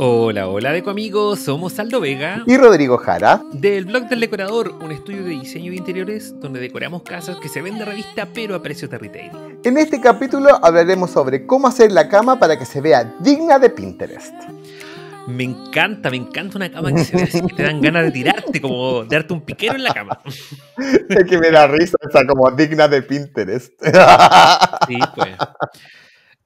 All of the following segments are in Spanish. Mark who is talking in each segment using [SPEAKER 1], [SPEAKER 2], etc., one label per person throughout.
[SPEAKER 1] Hola, hola de amigos, somos Aldo Vega y Rodrigo Jara del blog del decorador, un estudio de diseño de interiores donde decoramos casas que se venden revista pero a precios de retail.
[SPEAKER 2] En este capítulo hablaremos sobre cómo hacer la cama para que se vea digna de Pinterest. Me encanta,
[SPEAKER 1] me encanta una cama que se vea así, que te dan ganas de tirarte, como darte un piquero en la cama.
[SPEAKER 2] Es que me da risa, o como digna de Pinterest. Sí, pues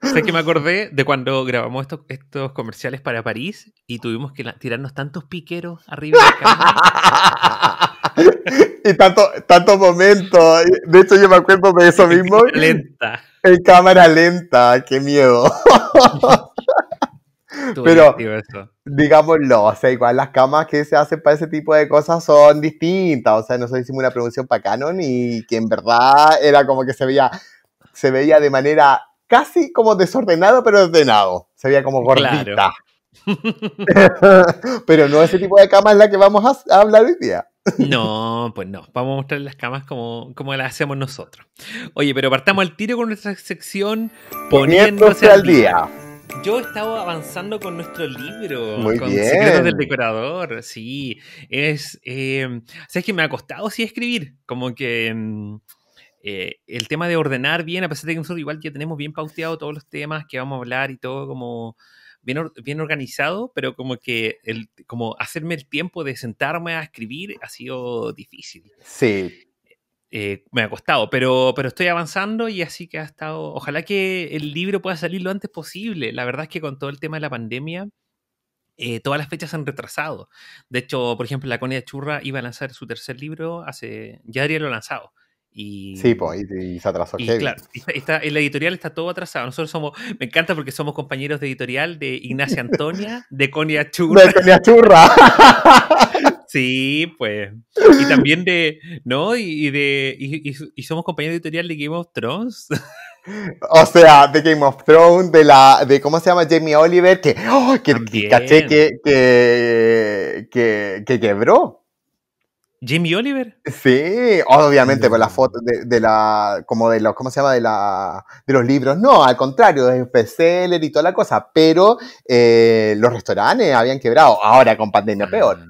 [SPEAKER 1] sé que me acordé de cuando grabamos estos, estos comerciales para París y tuvimos que tirarnos tantos piqueros arriba de la cámara.
[SPEAKER 2] Y tanto, tanto momento. De hecho, yo me acuerdo de eso mismo. lenta. En cámara lenta, qué miedo.
[SPEAKER 3] Pero,
[SPEAKER 2] digámoslo, o sea, igual las camas que se hacen para ese tipo de cosas son distintas. O sea, nosotros hicimos una promoción para Canon y que en verdad era como que se veía, se veía de manera casi como desordenado, pero ordenado. Se veía como gordita. pero no ese tipo de cama es la que vamos a, hablar hoy día.
[SPEAKER 1] No, pues no, vamos a mostrar las camas como, como las hacemos nosotros. Oye, pero partamos al tiro con nuestra sección poniéndose, al día. Yo estaba avanzando con nuestro libro, Muy con Secretos del Decorador. Sí, es. Eh, ¿Sabes que me ha costado sí escribir? Como que. Mm, eh, el tema de ordenar bien, a pesar de que nosotros igual ya tenemos bien pauteado todos los temas que vamos a hablar y todo como bien, bien organizado, pero como que como hacerme el tiempo de sentarme a escribir ha sido difícil.
[SPEAKER 2] Sí.
[SPEAKER 1] Eh, me ha costado, pero, pero estoy avanzando y así que ha estado. Ojalá que el libro pueda salir lo antes posible. La verdad es que con todo el tema de la pandemia, eh, todas las fechas han retrasado. De hecho, por ejemplo, la Conia Churra iba a lanzar su tercer libro hace. Ya lo lo lanzado
[SPEAKER 2] sí, pues y se atrasó. Y, Claro,
[SPEAKER 1] está, en la editorial está todo atrasado. Nosotros somos, me encanta porque somos compañeros de editorial de Ignacia Antonia, de Conia Churra. De Conia Churra. Sí, pues. Y también de, ¿no? Y, de, y, somos compañeros de editorial de Game
[SPEAKER 2] of Thrones. O sea, de Game of Thrones, de la, de cómo se llama Jamie Oliver, que, oh, caché que quebró. Jimmy Oliver. Sí, obviamente, con la foto de, la. como de los, ¿cómo se llama? De la. de los libros. No, al contrario, de bestseller y toda la cosa. Pero eh, los restaurantes habían quebrado. Ahora con pandemia peor.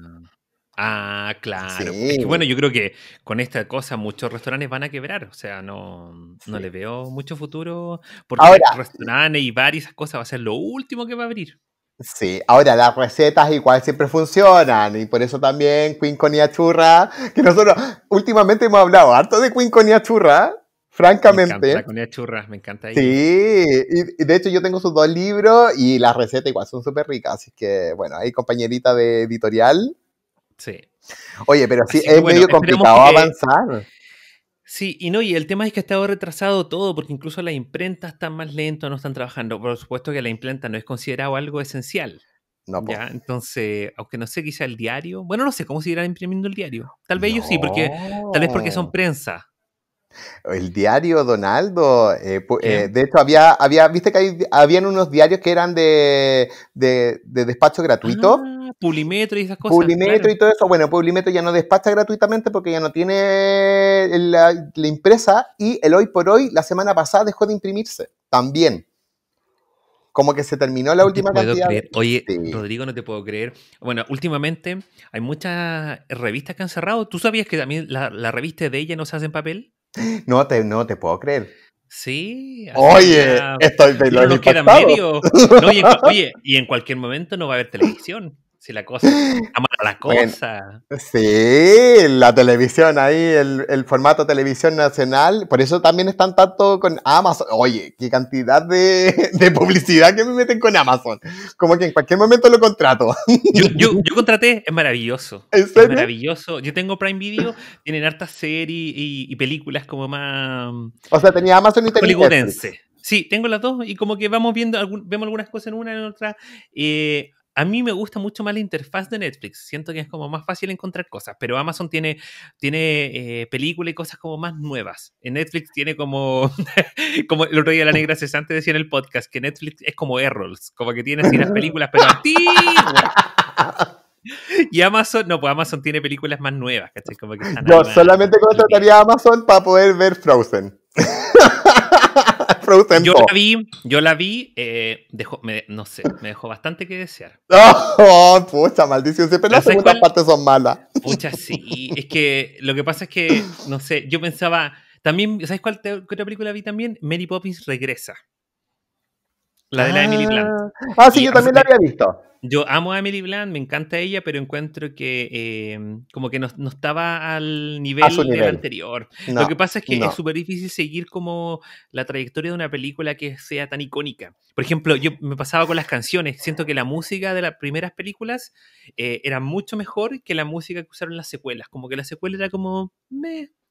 [SPEAKER 2] Ah,
[SPEAKER 1] ah claro. bueno, yo creo que con esta cosa muchos restaurantes van a quebrar. O sea, no, no le veo mucho futuro. Porque los restaurantes y bares y esas cosas va a ser lo último que va a
[SPEAKER 2] abrir. Sí, ahora las recetas igual siempre funcionan y por eso también quinconia churra, que nosotros últimamente hemos hablado harto de quinconia churra, francamente. Me encanta
[SPEAKER 1] churra, me encanta. Sí,
[SPEAKER 2] y, de hecho yo tengo sus dos libros y las recetas igual son súper ricas, así que bueno, ahí compañerita de editorial. Sí. Oye, pero sí, es medio complicado avanzar.
[SPEAKER 1] Sí, y no, y el tema es que ha estado retrasado todo, porque incluso la imprenta está más lento, no están trabajando. Por supuesto que la imprenta no es considerado algo esencial. No, ¿ya? Entonces, aunque no sé, quizá el diario. Bueno, no sé cómo seguirán imprimiendo el diario. Tal vez ellos sí, porque tal vez porque son prensa.
[SPEAKER 2] El diario Donaldo. Eh, eh, de hecho, había, había, viste que había habían unos diarios que eran de, despacho gratuito. Ah,
[SPEAKER 1] y esas
[SPEAKER 2] cosas. Publimetro y todo eso. Bueno, Pulimetro ya no despacha gratuitamente porque ya no tiene la, la impresa y el hoy por hoy, la semana pasada, dejó de imprimirse también como que se terminó la última te
[SPEAKER 1] Oye, Rodrigo, no te puedo creer. Bueno, últimamente hay muchas revistas que han cerrado. ¿Tú sabías que también las la revista de ella no se hacen papel?
[SPEAKER 2] No te, no te puedo creer.
[SPEAKER 1] Sí. Oye, estoy de medio. oye, y en cualquier momento no va a haber televisión. Si la cosa la cosa.
[SPEAKER 2] sí, la televisión ahí, el, formato televisión nacional. Por eso también están tanto con Amazon. Oye, qué cantidad de, publicidad que me meten con Amazon. Como que en cualquier momento lo contrato.
[SPEAKER 1] Yo, contraté, es maravilloso. Es maravilloso. Yo tengo Prime Video, tienen hartas series y, películas como más.
[SPEAKER 2] O sea, tenía Amazon y tenía.
[SPEAKER 1] Sí, tengo las dos y como que vamos viendo, vemos algunas cosas en una, en otra. Eh, a mí me gusta mucho más la interfaz de Netflix. Siento que es como más fácil encontrar cosas, pero Amazon tiene, tiene eh, películas y cosas como más nuevas. En Netflix tiene como, como el otro día la negra cesante decía en el podcast, que Netflix es como Errols, como que tiene así las películas, pero ti Y Amazon, no, pues Amazon tiene películas más nuevas, ¿cachai? Como que están Yo
[SPEAKER 2] solamente contrataría a Amazon para poder ver Frozen yo la
[SPEAKER 1] vi, yo la vi, eh, me, no sé, me dejó bastante que desear.
[SPEAKER 2] Oh, pucha, maldición, siempre las segundas partes son malas. Pucha,
[SPEAKER 1] sí, es que lo que pasa es que, no sé, yo pensaba, también, ¿sabes cuál, otra película vi también? Mary Poppins regresa. La de la Emily ah. Blunt. Ah, sí, yo también la había visto. Yo amo a Emily Blunt, me encanta ella, pero encuentro que eh, como que no, estaba al nivel, anterior. Lo que pasa es que es súper difícil seguir como la trayectoria de una película que sea tan icónica. Por ejemplo, yo me pasaba con las canciones. Siento que la música de las primeras películas eh, era mucho mejor que la música que usaron las secuelas. Como que la secuela era como...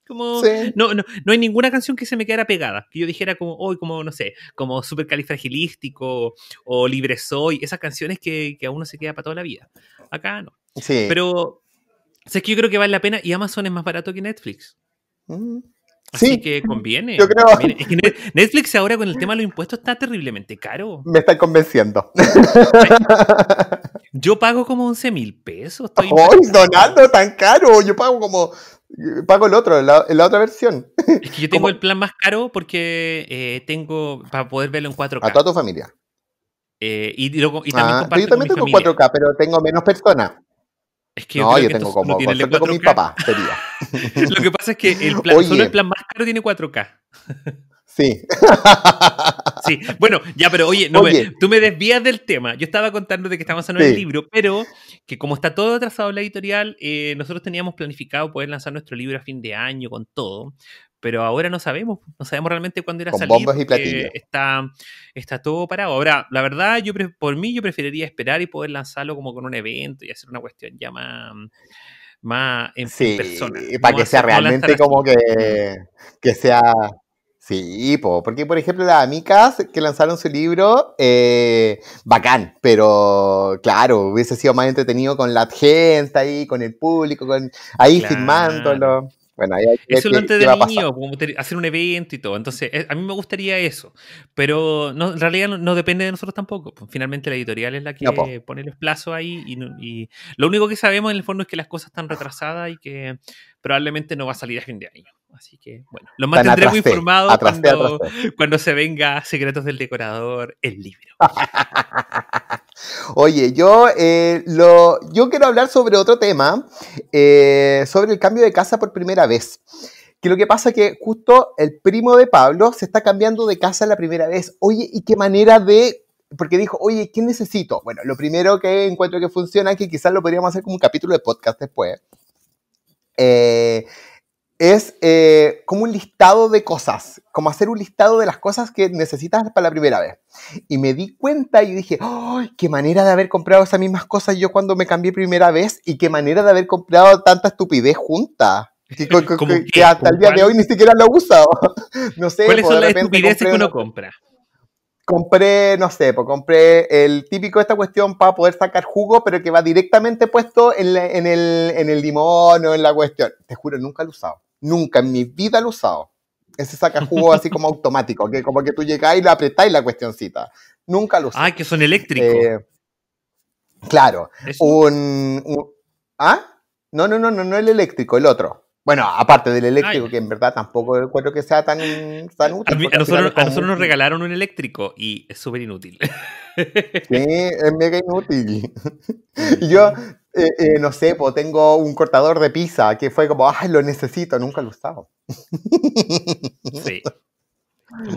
[SPEAKER 1] Como, no, no, hay ninguna canción que se me quedara pegada, que yo dijera como, hoy, como, no sé, como super califragilístico o, libre soy, esas canciones que, que a uno se queda para toda la vida. Acá no. Sí. Pero, sé que yo creo que vale la pena y Amazon es más barato que Netflix. Mm. Así sí, que conviene. Yo creo. Netflix ahora con el tema de los impuestos está terriblemente caro.
[SPEAKER 2] Me está convenciendo. Yo pago como 11 mil
[SPEAKER 1] pesos. Estoy ¡Ay,
[SPEAKER 2] donando tan caro! Yo pago como pago el otro, la, la otra versión.
[SPEAKER 1] Es que yo tengo el plan más caro porque eh, tengo para poder verlo en 4K. A toda tu familia. Eh, y, lo,
[SPEAKER 2] y, también ah, yo también tengo 4K, pero tengo menos personas.
[SPEAKER 1] Es que no, yo, yo tengo como no
[SPEAKER 2] con mi papá, lo que pasa es que el plan, solo el plan más
[SPEAKER 1] caro tiene 4K. Sí. sí. Bueno, ya, pero oye, no tú me desvías del tema. Yo estaba contando de que estamos hablando del libro, pero que como está todo trazado la editorial, eh, nosotros teníamos planificado poder lanzar nuestro libro a fin de año con todo, pero ahora no sabemos, no sabemos realmente cuándo irá a salir. y está, está todo parado. Ahora, la verdad, yo por mí yo preferiría esperar y poder lanzarlo como con un evento y hacer una cuestión ya más, más en sí, persona. Para que sea realmente como que,
[SPEAKER 2] que sea Sí, porque por ejemplo las amigas que lanzaron su libro, eh, bacán, pero claro, hubiese sido más entretenido con la gente ahí, con el público, con ahí filmándolo. Bueno, ahí hay eso es lo
[SPEAKER 1] hacer un evento y todo. Entonces, eh, a mí me gustaría eso, pero en realidad no, depende de nosotros tampoco. Pues, finalmente la editorial es la que pone los plazos ahí y, y, lo único que sabemos en el fondo es que las cosas están retrasadas y que probablemente no va a salir a fin de año. Así que, bueno, lo mantendremos muy informado cuando, cuando, se venga Secretos del Decorador, el libro.
[SPEAKER 2] Oye, yo, eh, lo, yo quiero hablar sobre otro tema, eh, sobre el cambio de casa por primera vez. Que lo que pasa es que justo el primo de Pablo se está cambiando de casa la primera vez. Oye, ¿y qué manera de porque dijo, oye, ¿qué necesito? Bueno, lo primero que encuentro que funciona, que quizás lo podríamos hacer como un capítulo de podcast después, eh, es eh, como un listado de cosas, como hacer un listado de las cosas que necesitas para la primera vez. Y me di cuenta y dije, ¡ay, qué manera de haber comprado esas mismas cosas yo cuando me cambié primera vez! Y qué manera de haber comprado tanta estupidez junta. Que, hasta el día de hoy ni siquiera lo he usado. No sé, ¿cuáles pues, son las estupideces que uno compra? compré, no sé, pues compré el típico de esta cuestión para poder sacar jugo, pero que va directamente puesto en, el, en, el, limón o en la cuestión. Te juro, nunca lo he usado. Nunca en mi vida lo he usado. Ese saca jugo así como automático, que como que tú llegáis y la y la cuestioncita. Nunca lo usé. Ah, que son eléctricos. Eh, claro. Un, ¿Ah? No, no, no, no, no el eléctrico, el otro. Bueno, aparte del eléctrico, que en verdad tampoco creo que sea tan, útil. A, nosotros, nos
[SPEAKER 1] regalaron un eléctrico y es súper inútil.
[SPEAKER 2] Sí, es mega inútil. yo eh, eh, no sé, tengo un cortador de pizza que fue como, ay, lo necesito, nunca lo he usado. Sí.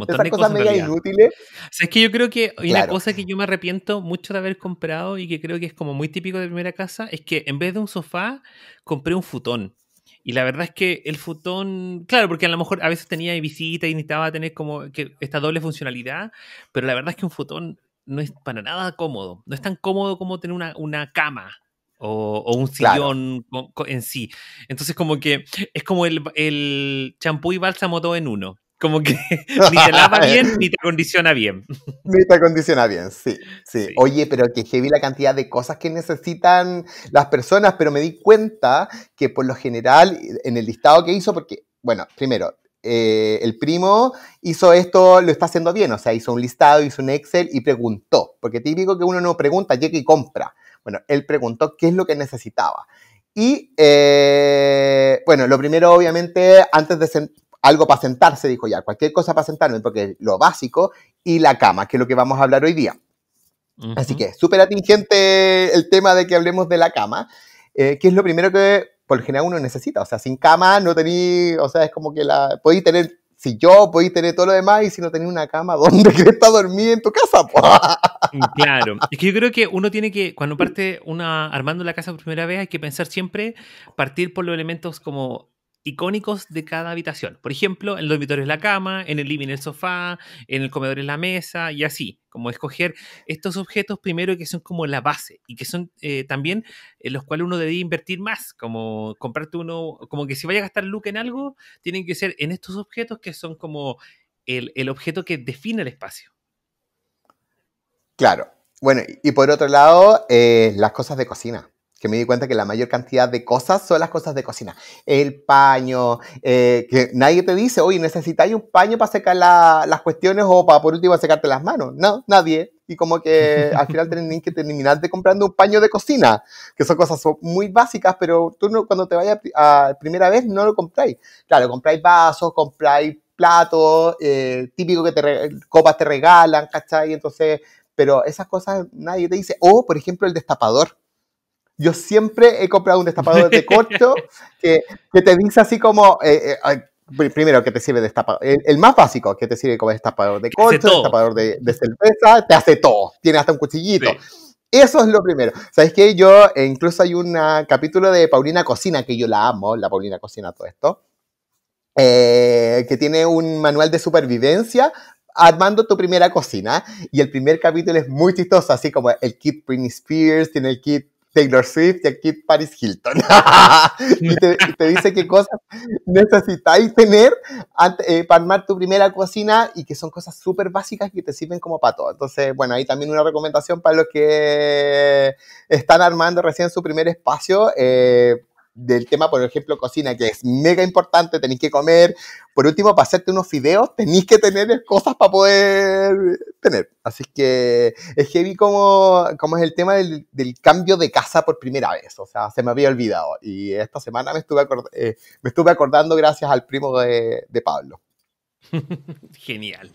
[SPEAKER 2] Esas cosas inútiles.
[SPEAKER 1] es que yo creo que una cosa que yo me arrepiento mucho de haber comprado y que creo que es como muy típico de primera casa, es que en vez de un sofá, compré un futón. Y la verdad es que el futón, claro, porque a lo mejor a veces tenía visita y necesitaba tener como que esta doble funcionalidad, pero la verdad es que un futón no es para nada cómodo. No es tan cómodo como tener una, una cama o, un sillón en sí. Entonces como que es como el champú y bálsamo todo en uno. Como que ni te lava bien ni te acondiciona bien.
[SPEAKER 2] Ni te acondiciona bien, sí, sí, Oye, pero que heavy la cantidad de cosas que necesitan las personas, pero me di cuenta que por lo general en el listado que hizo, porque, bueno, primero, eh, el primo hizo esto, lo está haciendo bien, o sea, hizo un listado, hizo un Excel y preguntó, porque típico que uno no pregunta, llega y compra. Bueno, él preguntó qué es lo que necesitaba. Y eh, bueno, lo primero, obviamente, antes de algo para sentarse, dijo ya, cualquier cosa para sentarme, porque lo básico, y la cama, que es lo que vamos a hablar hoy día. Así que súper atingente el tema de que hablemos de la cama, eh, que es lo primero que por lo general uno necesita. O sea, sin cama no tenéis, o sea, es como que la podéis tener si yo podía tener todo lo demás y si no tenía una cama, ¿dónde está estar dormir en tu casa?
[SPEAKER 1] Mm, claro, es que yo creo que uno tiene que, cuando parte una armando la casa por primera vez, hay que pensar siempre, partir por los elementos como icónicos de cada habitación. Por ejemplo, en el dormitorio es la cama, en el living el sofá, en el comedor es la mesa y así, como escoger estos objetos primero que son como la base y que son eh, también en eh, los cuales uno debe invertir más, como comprarte uno, como que si vaya a gastar look en algo, tienen que ser en estos objetos que son como el, objeto que define el espacio.
[SPEAKER 2] Claro. Bueno, y por otro lado, eh, las cosas de cocina que me di cuenta que la mayor cantidad de cosas son las cosas de cocina. El paño, eh, que nadie te dice, oye, necesitáis un paño para secar las cuestiones o para por último secarte las manos. No, nadie. Y como que al final tenés que terminarte comprando un paño de cocina, que son cosas muy básicas, pero tú cuando te vayas a primera vez no lo compráis. Claro, compráis vasos, compráis platos, eh, típico que te copas te regalan, ¿cachai? Entonces, pero esas cosas nadie te dice. O, por ejemplo, el destapador yo siempre he comprado un destapador de corcho que, que, te dice así como... Eh, eh, primero, que te sirve de destapador. El, más básico, que te sirve como destapador de corcho, destapador de, cerveza, te hace todo. Tiene hasta un cuchillito. Eso es lo primero. ¿Sabes qué? Yo, e incluso hay un capítulo de Paulina Cocina, que yo la amo, la Paulina Cocina, todo esto, eh, que tiene un manual de supervivencia armando tu primera cocina. Y el primer capítulo es muy chistoso, así como el kit Britney Spears, tiene el kit Taylor Swift y aquí Paris Hilton. y, te, dice qué cosas necesitáis tener eh, para armar tu primera cocina y que son cosas súper básicas que te sirven como para todo. Entonces, bueno, ahí también una recomendación para los que están armando recién su primer espacio. Eh, del tema, por ejemplo, cocina, que es mega importante, tenéis que comer. Por último, para hacerte unos fideos, tenéis que tener cosas para poder tener. Así que es heavy como, como es el tema del, del, cambio de casa por primera vez. O sea, se me había olvidado. Y esta semana me estuve, eh, me estuve acordando gracias al primo de, de Pablo.
[SPEAKER 1] Genial.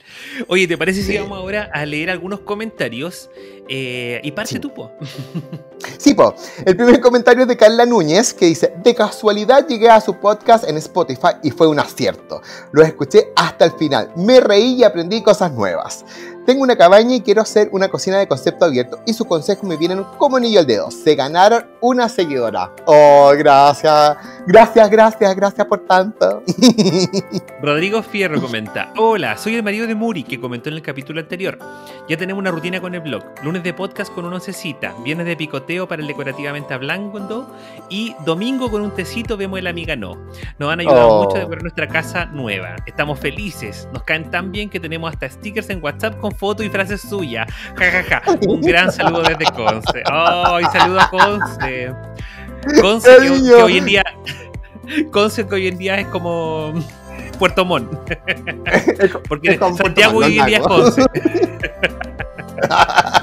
[SPEAKER 1] Oye, ¿te parece si vamos ahora a leer algunos comentarios? Eh, y parte tupo? tú, po.
[SPEAKER 2] sí, po. El primer comentario es de Carla Núñez que dice: De casualidad llegué a su podcast en Spotify y fue un acierto. Lo escuché hasta el final. Me reí y aprendí cosas nuevas. Tengo una cabaña y quiero hacer una cocina de concepto abierto y sus consejos me vienen como anillo al dedo. Se ganaron una seguidora. Oh, gracias. Gracias, gracias, gracias por tanto.
[SPEAKER 1] Rodrigo Fierro comenta, hola, soy el marido de Muri que comentó en el capítulo anterior. Ya tenemos una rutina con el blog. Lunes de podcast con un oncecita, viernes de picoteo para el decorativamente hablando y domingo con un tecito vemos el amiga no. Nos han ayudado ayudar oh. mucho a decorar nuestra casa nueva. Estamos felices, nos caen tan bien que tenemos hasta stickers en WhatsApp con foto y frase suya. Un gran saludo desde Conce. ¡Ay, y saludo a Conce! Conce que, hoy en día. Conce que hoy en día es como. Puerto Montt. Porque Santiago hoy en día es Conce.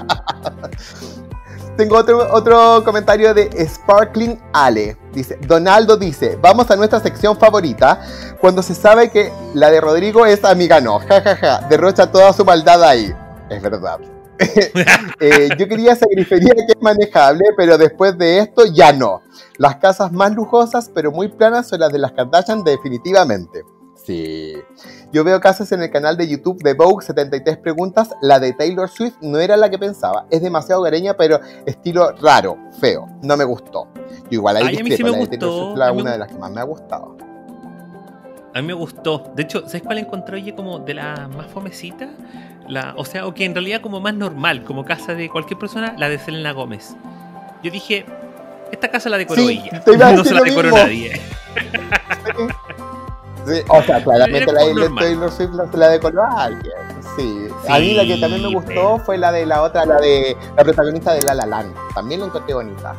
[SPEAKER 2] Tengo otro, otro comentario de Sparkling Ale. Dice, Donaldo dice, vamos a nuestra sección favorita, cuando se sabe que la de Rodrigo es amiga no, jajaja, ja, ja. derrocha toda su maldad ahí. Es verdad. Eh, yo quería ser que es manejable, pero después de esto ya no. Las casas más lujosas pero muy planas son las de las Kardashian definitivamente. Sí. Este, yo veo casas en el canal de YouTube de Vogue 73 preguntas. La de Taylor Swift no era la que pensaba. Es demasiado hogareña, pero estilo raro, feo. No me gustó. Yo igual ahí Sí la de una de las que más me ha gustado.
[SPEAKER 1] A mí me gustó. De hecho, ¿sabes cuál encontré? como de la más fomecita. La, o sea, o que en realidad como más normal, como casa de cualquier persona, la de Selena Gómez. Yo dije, esta casa la decoró sí, ella. No se la decoró nadie.
[SPEAKER 2] o sea, claramente la de Taylor la de a alguien. A mí la que también me gustó fue la de la otra, la de la protagonista de La La Land. También la encontré bonita.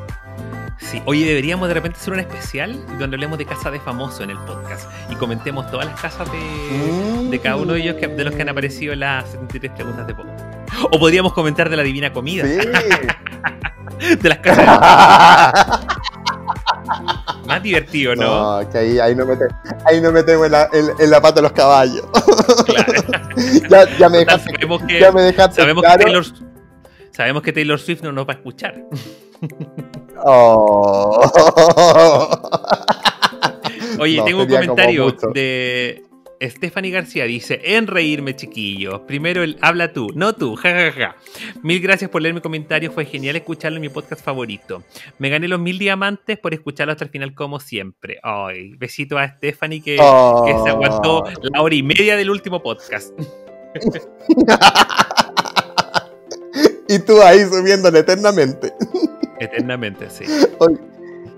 [SPEAKER 1] Sí, oye, deberíamos de repente hacer un especial donde hablemos de casa de famoso en el podcast y comentemos todas las casas de, cada uno de ellos de los que han aparecido las 73 preguntas de poco. O podríamos comentar de la divina comida. Sí. de
[SPEAKER 2] las casas. Más divertido, ¿no? No, que ahí, no, me tengo, ahí no en la, pata de los caballos. Claro. ya, me dejaste, sabemos que, ya me dejaste sabemos que Taylor,
[SPEAKER 1] sabemos que Taylor Swift no nos va a escuchar.
[SPEAKER 2] Oh. Oye, tengo un comentario
[SPEAKER 1] de, Stephanie García dice, en reírme chiquillos, primero el habla tú, no tú, jajaja. Mil gracias por leer mi comentario, fue genial escucharlo en mi podcast favorito. Me gané los mil diamantes por escucharlo hasta el final como siempre. Ay, besito a Stephanie que, se aguantó oh. la hora y media del último podcast.
[SPEAKER 2] y tú ahí subiéndole eternamente.
[SPEAKER 1] Eternamente, sí.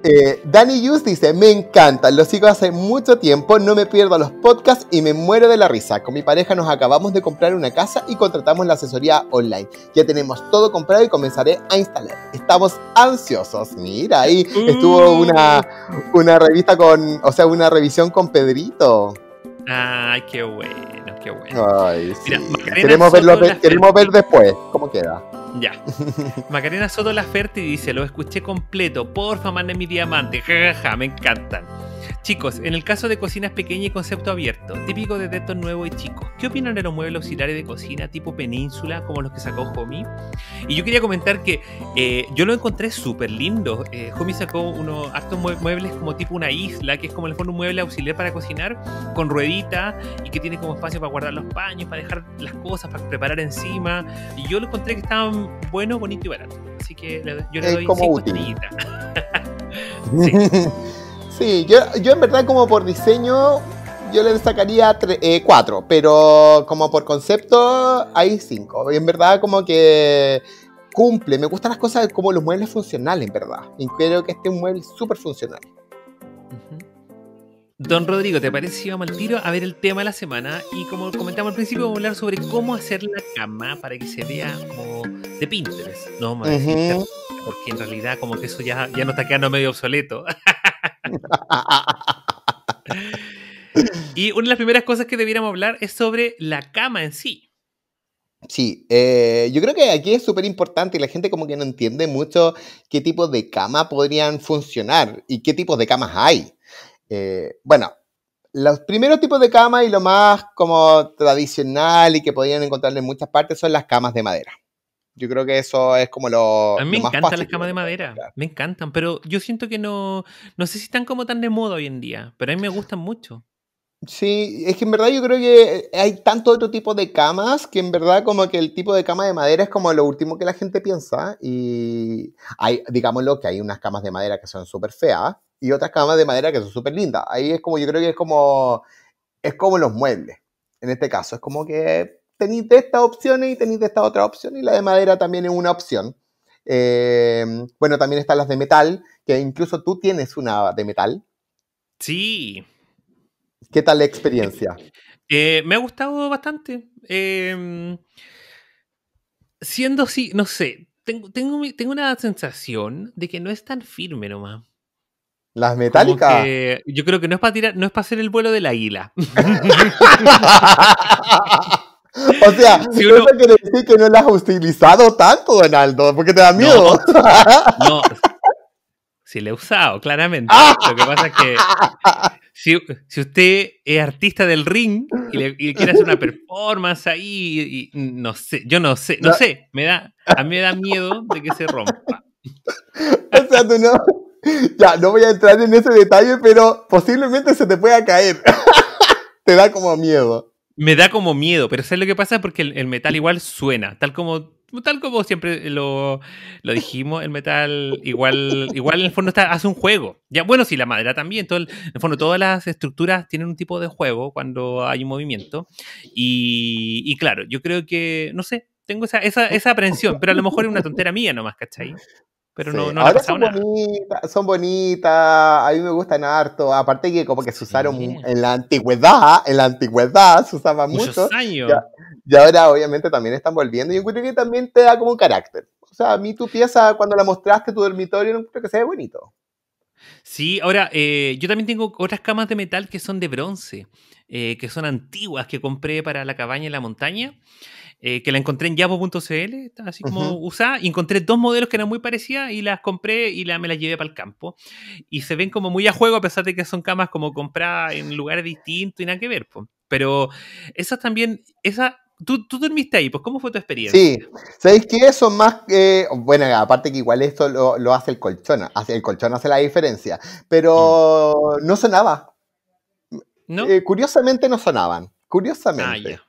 [SPEAKER 2] Eh, Danny Hughes dice, me encanta, lo sigo hace mucho tiempo, no me pierdo los podcasts y me muero de la risa. Con mi pareja nos acabamos de comprar una casa y contratamos la asesoría online. Ya tenemos todo comprado y comenzaré a instalar. Estamos ansiosos. Mira, ahí estuvo mm. una, una revista con, o sea, una revisión con Pedrito.
[SPEAKER 1] Ay, qué bueno, qué
[SPEAKER 2] bueno. queremos, verlo, queremos ver después cómo queda.
[SPEAKER 1] Ya. Macarena Soto Ferti dice, lo escuché completo, porfa, mande mi diamante, jajaja, me encantan. Chicos, en el caso de cocinas pequeñas y concepto abierto, típico de textos nuevo y chicos, ¿qué opinan de los muebles auxiliares de cocina tipo península, como los que sacó Jomi Y yo quería comentar que eh, yo lo encontré súper lindo. Eh, sacó unos hartos muebles como tipo una isla, que es como el fondo un mueble auxiliar para cocinar, con ruedita y que tiene como espacio para guardar los paños, para dejar las cosas, para preparar encima. Y yo lo encontré que estaban bueno, bonito y barato. Así que yo le doy como cinco
[SPEAKER 2] sí. Sí, yo, en verdad como por diseño yo le sacaría eh, cuatro, pero como por concepto hay cinco. Y en verdad como que cumple, me gustan las cosas como los muebles funcionales en verdad. Y creo que este es un mueble súper funcional.
[SPEAKER 1] Don Rodrigo, ¿te parece si vamos al tiro a ver el tema de la semana? Y como comentamos al principio, vamos a hablar sobre cómo hacer la cama para que se vea como de Pinterest, ¿no? Porque en realidad como que eso ya, ya nos está quedando medio obsoleto. y una de las primeras cosas que debiéramos hablar es sobre la cama en sí.
[SPEAKER 2] Sí, eh, yo creo que aquí es súper importante y la gente como que no entiende mucho qué tipo de cama podrían funcionar y qué tipos de camas hay. Eh, bueno, los primeros tipos de cama y lo más como tradicional y que podrían encontrar en muchas partes son las camas de madera. Yo creo que eso es como lo. A mí me encantan las
[SPEAKER 1] camas de madera, me encantan, pero yo siento que no. No sé si están como tan de moda hoy en día, pero a mí me gustan mucho.
[SPEAKER 2] Sí, es que en verdad yo creo que hay tanto otro tipo de camas que en verdad como que el tipo de cama de madera es como lo último que la gente piensa y hay, digámoslo, que hay unas camas de madera que son súper feas y otras camas de madera que son súper lindas. Ahí es como, yo creo que es como, es como los muebles, en este caso, es como que tenéis de estas opciones y tenéis de esta otra opción y la de madera también es una opción. Eh, bueno, también están las de metal, que incluso tú tienes una de metal. Sí. ¿Qué tal la experiencia?
[SPEAKER 1] Eh, me ha gustado bastante. Em, siendo así, no sé, tengo, tengo, tengo, una sensación de que no es tan firme nomás.
[SPEAKER 2] Las metálicas.
[SPEAKER 1] Yo creo que no es para tirar, no es para hacer el vuelo de del águila.
[SPEAKER 2] O sea, si eso quiere decir que no la has utilizado tanto, Donaldo, porque te da miedo.
[SPEAKER 1] No, si le he usado, claramente. Ah. Lo que pasa es que si, usted es artista del ring y, le, quiere hacer una performance ahí, no sé, yo no sé, no sé, me da, a mí me da miedo de que se rompa.
[SPEAKER 2] O sea, tú no. Ya, no voy a entrar en ese detalle, pero posiblemente se te pueda caer. te da como miedo
[SPEAKER 1] me da como miedo, pero ¿sabes lo que pasa? Porque el, metal igual suena, tal como tal como siempre lo, dijimos, el metal igual, igual en el fondo está, hace un juego. Ya, bueno, sí, la madera también. Todo en el fondo, todas las estructuras tienen un tipo de juego cuando hay un movimiento. Y, claro, yo creo que, no sé, tengo esa, esa, esa, aprensión, pero a lo mejor es una tontera mía nomás, ¿cachai? pero no, Ahora son
[SPEAKER 2] bonitas, son bonitas, a mí me gustan harto. Aparte que como que se usaron en la antigüedad, en la antigüedad se usaba Muchos años. Y, ahora obviamente también están volviendo. Y yo creo que también te da como un carácter. O sea, a mí tu pieza, cuando la mostraste, tu dormitorio, no creo que se ve bonito.
[SPEAKER 1] Sí, ahora, eh, yo también tengo otras camas de metal que son de bronce, eh, que son antiguas, que compré para la cabaña en la montaña. Eh, que la encontré en yabo.cl, así como usada, y encontré dos modelos que eran muy parecidas y las compré y la, me las llevé para el campo. Y se ven como muy a juego a pesar de que son camas como compradas en lugares distintos y nada que ver. Pero esas también, esa Tú, tú, dormiste ahí, pues ¿cómo fue tu experiencia? Sí,
[SPEAKER 2] ¿sabéis que eso más, eh, bueno, aparte que igual esto lo, hace el colchón, el colchón hace la diferencia, pero mm. no sonaba. ¿No? Eh, curiosamente no sonaban, ah, curiosamente.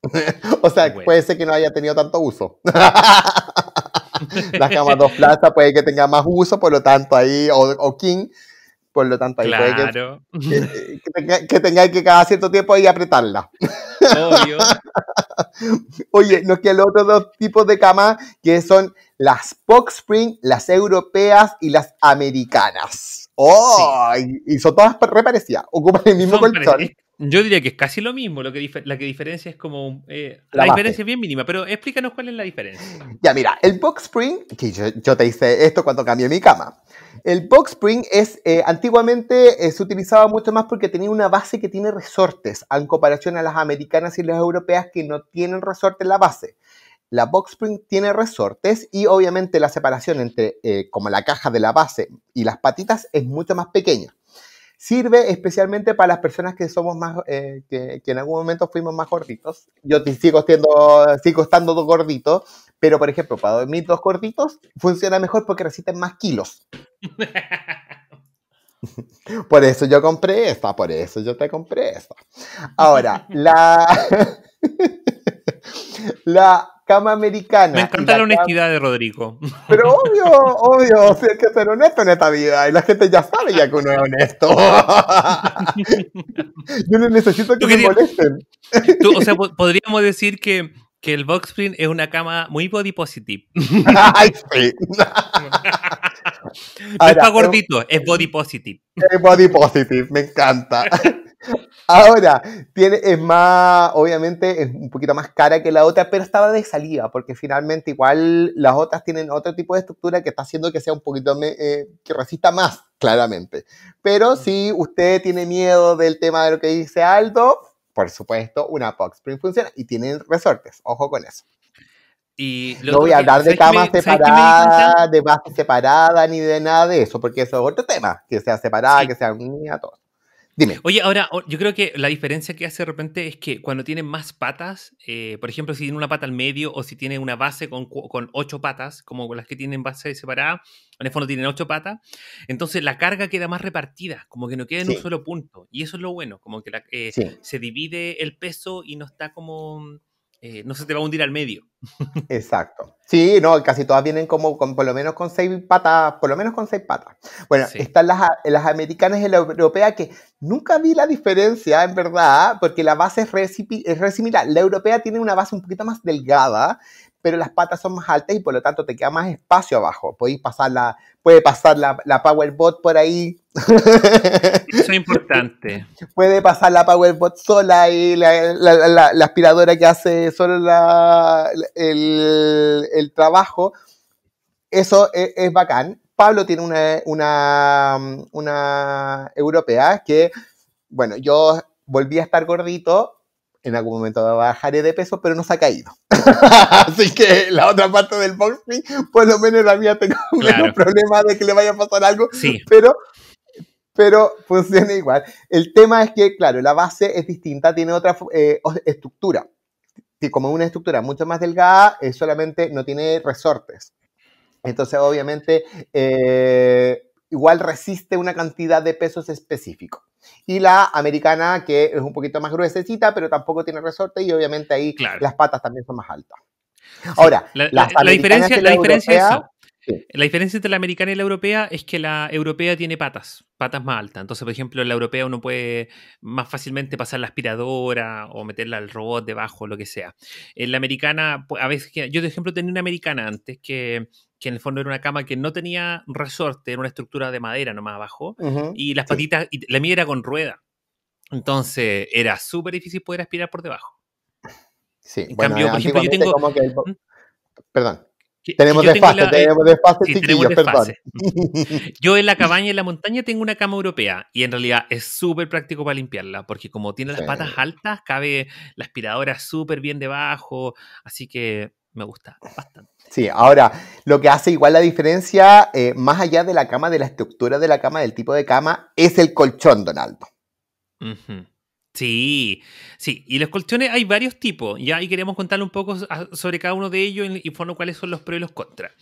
[SPEAKER 2] o sea, puede ser que no haya tenido tanto uso. Las camas dos plazas puede que tenga más uso, por lo tanto ahí, o, King, por lo tanto ahí puede que, que, que, que cada cierto tiempo ahí apretarla. Obvio. Oye, nos quedan los otros dos tipos de camas que son las box spring, las europeas y las americanas. ¡Oh! Y, son todas reparecidas, ocupan el mismo colchón.
[SPEAKER 1] Yo diría que es casi lo mismo, lo que la que diferencia es como... Eh, la, diferencia es bien mínima, pero explícanos cuál es la diferencia.
[SPEAKER 2] Ya, mira, el box spring, que yo, te hice esto cuando cambié mi cama. El box spring es, eh, antiguamente eh, se utilizaba mucho más porque tenía una base que tiene resortes, en comparación a las americanas y las europeas que no tienen resorte en la base. La box spring tiene resortes y obviamente la separación entre como la caja de la base y las patitas es mucho más pequeña. Sirve especialmente para las personas que somos más, eh, que, en algún momento fuimos más gorditos. Yo sigo, siendo, estando gordito, pero por ejemplo, para dormir dos gorditos funciona mejor porque resisten más kilos. Por eso yo compré esta, por eso yo te compré esta. Ahora, la, la cama americana. Me encanta
[SPEAKER 1] la, honestidad de Rodrigo. Pero
[SPEAKER 2] obvio, obvio, si hay que ser honesto en esta vida. Y la gente ya sabe ya que uno es honesto. Yo no necesito que me molesten. o sea, podríamos
[SPEAKER 1] decir que, que el box es una cama muy body positive. Ay, sí. no eh, gordito, es body positive.
[SPEAKER 2] Es body positive, me encanta. Ahora, tiene, es más, obviamente es un poquito más cara que la otra, pero estaba de salida, porque finalmente igual las otras tienen otro tipo de estructura que está haciendo que sea un poquito, eh, que resista más, claramente. Pero si usted tiene miedo del tema de lo que dice Aldo, por supuesto, una Poxprint funciona y tienen resortes, ojo con eso.
[SPEAKER 1] Y no voy a hablar de camas separadas,
[SPEAKER 2] de base separada ni de nada de eso, porque eso es otro tema, que sea separada, que sea unida, todos.
[SPEAKER 1] Oye, ahora, yo creo que la diferencia que hace de repente es que cuando tiene más patas, eh, por ejemplo, si tiene una pata al medio o si tiene una base con, con ocho patas, como las que tienen base separada, en el fondo tienen ocho patas, entonces la carga queda más repartida, como que no queda en un solo punto. Y eso es lo bueno, como que eh, se divide el peso y no está como eh, no se te va a hundir al medio.
[SPEAKER 2] Exacto. Sí, no, casi todas vienen como con, por lo menos con seis patas, por lo menos con seis patas. Bueno, están las, las, americanas y la europea que nunca vi la diferencia, en verdad, porque la base es es re similar. La europea tiene una base un poquito más delgada, pero las patas son más altas y por lo tanto te queda más espacio abajo. Puedes pasar la, puede pasar la, la Powerbot por ahí. Eso
[SPEAKER 3] es importante.
[SPEAKER 2] Puede pasar la Powerbot sola y la, aspiradora que hace solo el, el, trabajo. Eso es, es, bacán. Pablo tiene una, una, una europea que, bueno, yo volví a estar gordito en algún momento bajaré de peso, pero no se ha caído. Así que la otra parte del boxing, por lo menos la mía tengo un problema de que le vaya a pasar algo, sí. pero, pero funciona igual. El tema es que, claro, la base es distinta, tiene otra eh, estructura. Como una estructura mucho más delgada, eh, solamente no tiene resortes. Entonces, obviamente, eh, igual resiste una cantidad de pesos específico y la americana que es un poquito más gruesecita, pero tampoco tiene resorte y obviamente ahí las patas también son más altas. Ahora, la, diferencia, la, diferencia
[SPEAKER 1] La diferencia entre la americana y la europea es que la europea tiene patas, patas más altas. Entonces, por ejemplo, en la europea uno puede más fácilmente pasar la aspiradora o meterla al robot debajo, lo que sea. En la americana, a veces, yo de ejemplo tenía una americana antes que que en el fondo era una cama que no tenía resorte, era una estructura de madera nomás abajo, y las patitas, la mía era con rueda. Entonces era súper difícil poder aspirar por debajo.
[SPEAKER 2] Sí, en cambio, yo Perdón. tenemos, desfase, tenemos desfase,
[SPEAKER 1] Yo en la cabaña, en la montaña, tengo una cama europea y en realidad es súper práctico para limpiarla, porque como tiene las patas altas, cabe la aspiradora súper bien debajo, así que me gusta
[SPEAKER 2] bastante. Sí, ahora, lo que hace igual la diferencia, eh, más allá de la cama, de la estructura de la cama, del tipo de cama, es el colchón, Donaldo.
[SPEAKER 1] Sí, sí, y los colchones hay varios tipos, ya, ahí queremos contarle un poco sobre cada uno de ellos y informar cuáles son los pros y los contras.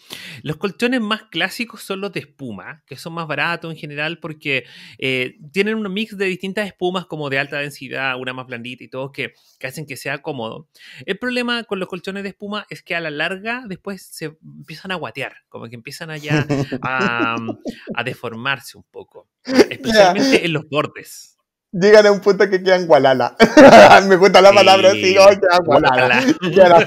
[SPEAKER 1] Los colchones más clásicos son los de espuma, que son más baratos en general porque eh, tienen un mix de distintas espumas, como de alta densidad, una más blandita y todo, que, hacen que sea cómodo. El problema con los colchones de espuma es que a la larga después se empiezan a guatear, como que empiezan allá a deformarse un poco, especialmente en los bordes.
[SPEAKER 2] Llegan a un punto que quedan gualala. Me gusta la palabra oh, quedan gualala.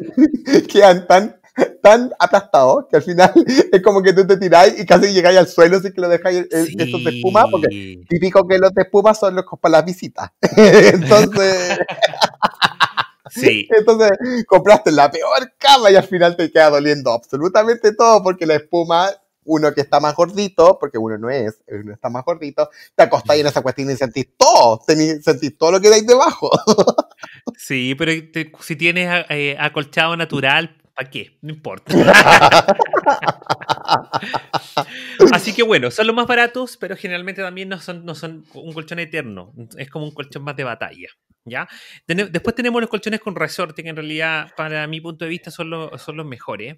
[SPEAKER 2] quedan, tan tan aplastados que al final es como que tú te tiráis y casi llegáis al suelo así que lo dejáis sí. Eh, eh, estos de espuma, porque típico que los de espuma son los para las visitas. Entonces. sí. Entonces compraste la peor cama y al final te queda doliendo absolutamente todo porque la espuma uno que está más gordito, porque uno no es, uno está más gordito, te acostáis en esa cuestión y sentís todo, sentís todo lo que hay debajo.
[SPEAKER 1] Sí, pero si tienes eh, acolchado natural, ¿Para qué? No importa. Así que bueno, son los más baratos, pero generalmente también no son, no son un colchón eterno. Es como un colchón más de batalla. ¿ya? Después tenemos los colchones con resorte, que en realidad, para mi punto de vista, son, los, son los mejores.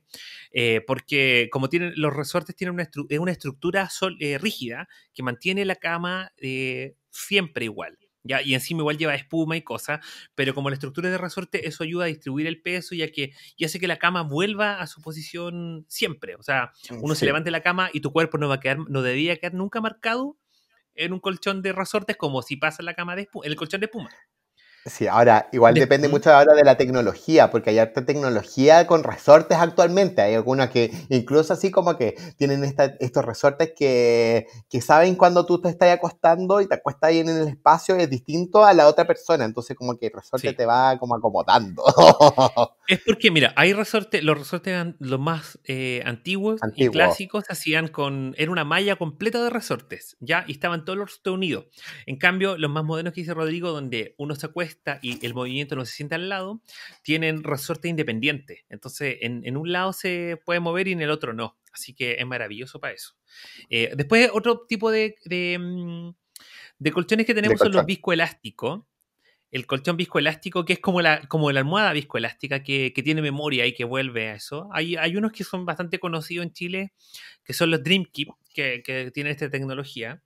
[SPEAKER 1] Eh, porque como tienen, los resortes tienen una, estructura eh, rígida que mantiene la cama eh, siempre igual. ¿Ya? Y encima igual lleva espuma y cosas, pero como la estructura de resorte, eso ayuda a distribuir el peso y, que, hace que la cama vuelva a su posición siempre. O sea, mm, uno se levante la cama y tu cuerpo no va a quedar, no debía quedar nunca marcado en un colchón de resortes como si pasa la cama de espuma, en el colchón de espuma.
[SPEAKER 2] Sí, ahora, igual depende mucho ahora de la tecnología, porque hay harta tecnología con resortes actualmente. Hay algunas que incluso así como que tienen estos resortes que, que, saben cuando tú te estás acostando y te acuestas ahí en el espacio, es distinto a la otra persona. Entonces como que el resorte te va como acomodando.
[SPEAKER 1] Es porque, mira, hay resortes, los resortes eran los más eh, antiguos y clásicos hacían con, era una malla completa de resortes, ¿ya? Y estaban todos los resortes unidos. En cambio, los más modernos que dice Rodrigo, donde uno se acuesta y el movimiento no se siente al lado, tienen resorte independiente Entonces, en, un lado se puede mover y en el otro no. Así que es maravilloso para eso. Eh, después, otro tipo de, de, mm, colchones que tenemos son los viscoelásticos. El colchón viscoelástico, que es como la, como la almohada viscoelástica que, que tiene memoria y que vuelve a eso. Hay, unos que son bastante conocidos en Chile, que son los Dream que, que tienen esta tecnología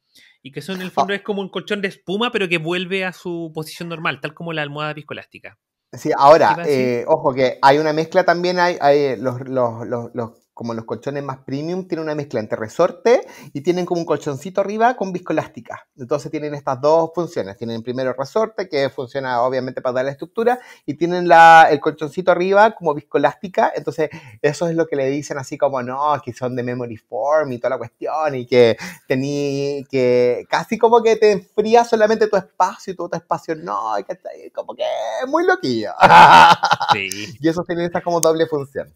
[SPEAKER 1] y que eso en el ah. fondo es como un colchón de espuma, pero que vuelve a su posición normal, tal como la almohada viscoelástica.
[SPEAKER 2] Sí, ahora, eh, ojo que hay una mezcla también, hay, hay los, los, los, los como los colchones más premium, tienen una mezcla entre resorte y tienen como un colchoncito arriba con viscoelástica. Entonces tienen estas dos funciones. Tienen primero el resorte, que funciona obviamente para dar la estructura, y tienen el colchoncito arriba como viscoelástica. Entonces eso es lo que le dicen así como, no, que son de memory form y toda la cuestión, y que tení, que casi como que te enfría solamente tu espacio y todo tu espacio no, que como que muy loquillo. Sí. Y eso tiene esta como doble función.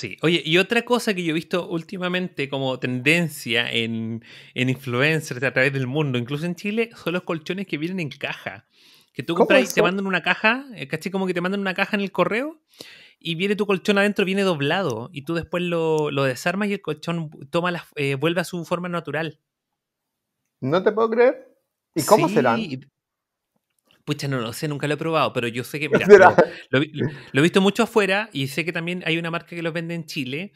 [SPEAKER 1] Sí, oye, y otra cosa que yo he visto últimamente como tendencia en, influencers a través del mundo, incluso en Chile, son los colchones que vienen en caja. Que tú compras y te mandan una caja, eh, casi como que te mandan una caja en el correo y viene tu colchón adentro, viene doblado y tú después lo, lo desarmas y el colchón toma la, eh, vuelve a su forma natural. No te puedo creer. ¿Y cómo sí, serán? Pucha, no lo sé, nunca lo he probado, pero yo sé que. Mira, lo, he visto mucho afuera y sé que también hay una marca que los vende en Chile.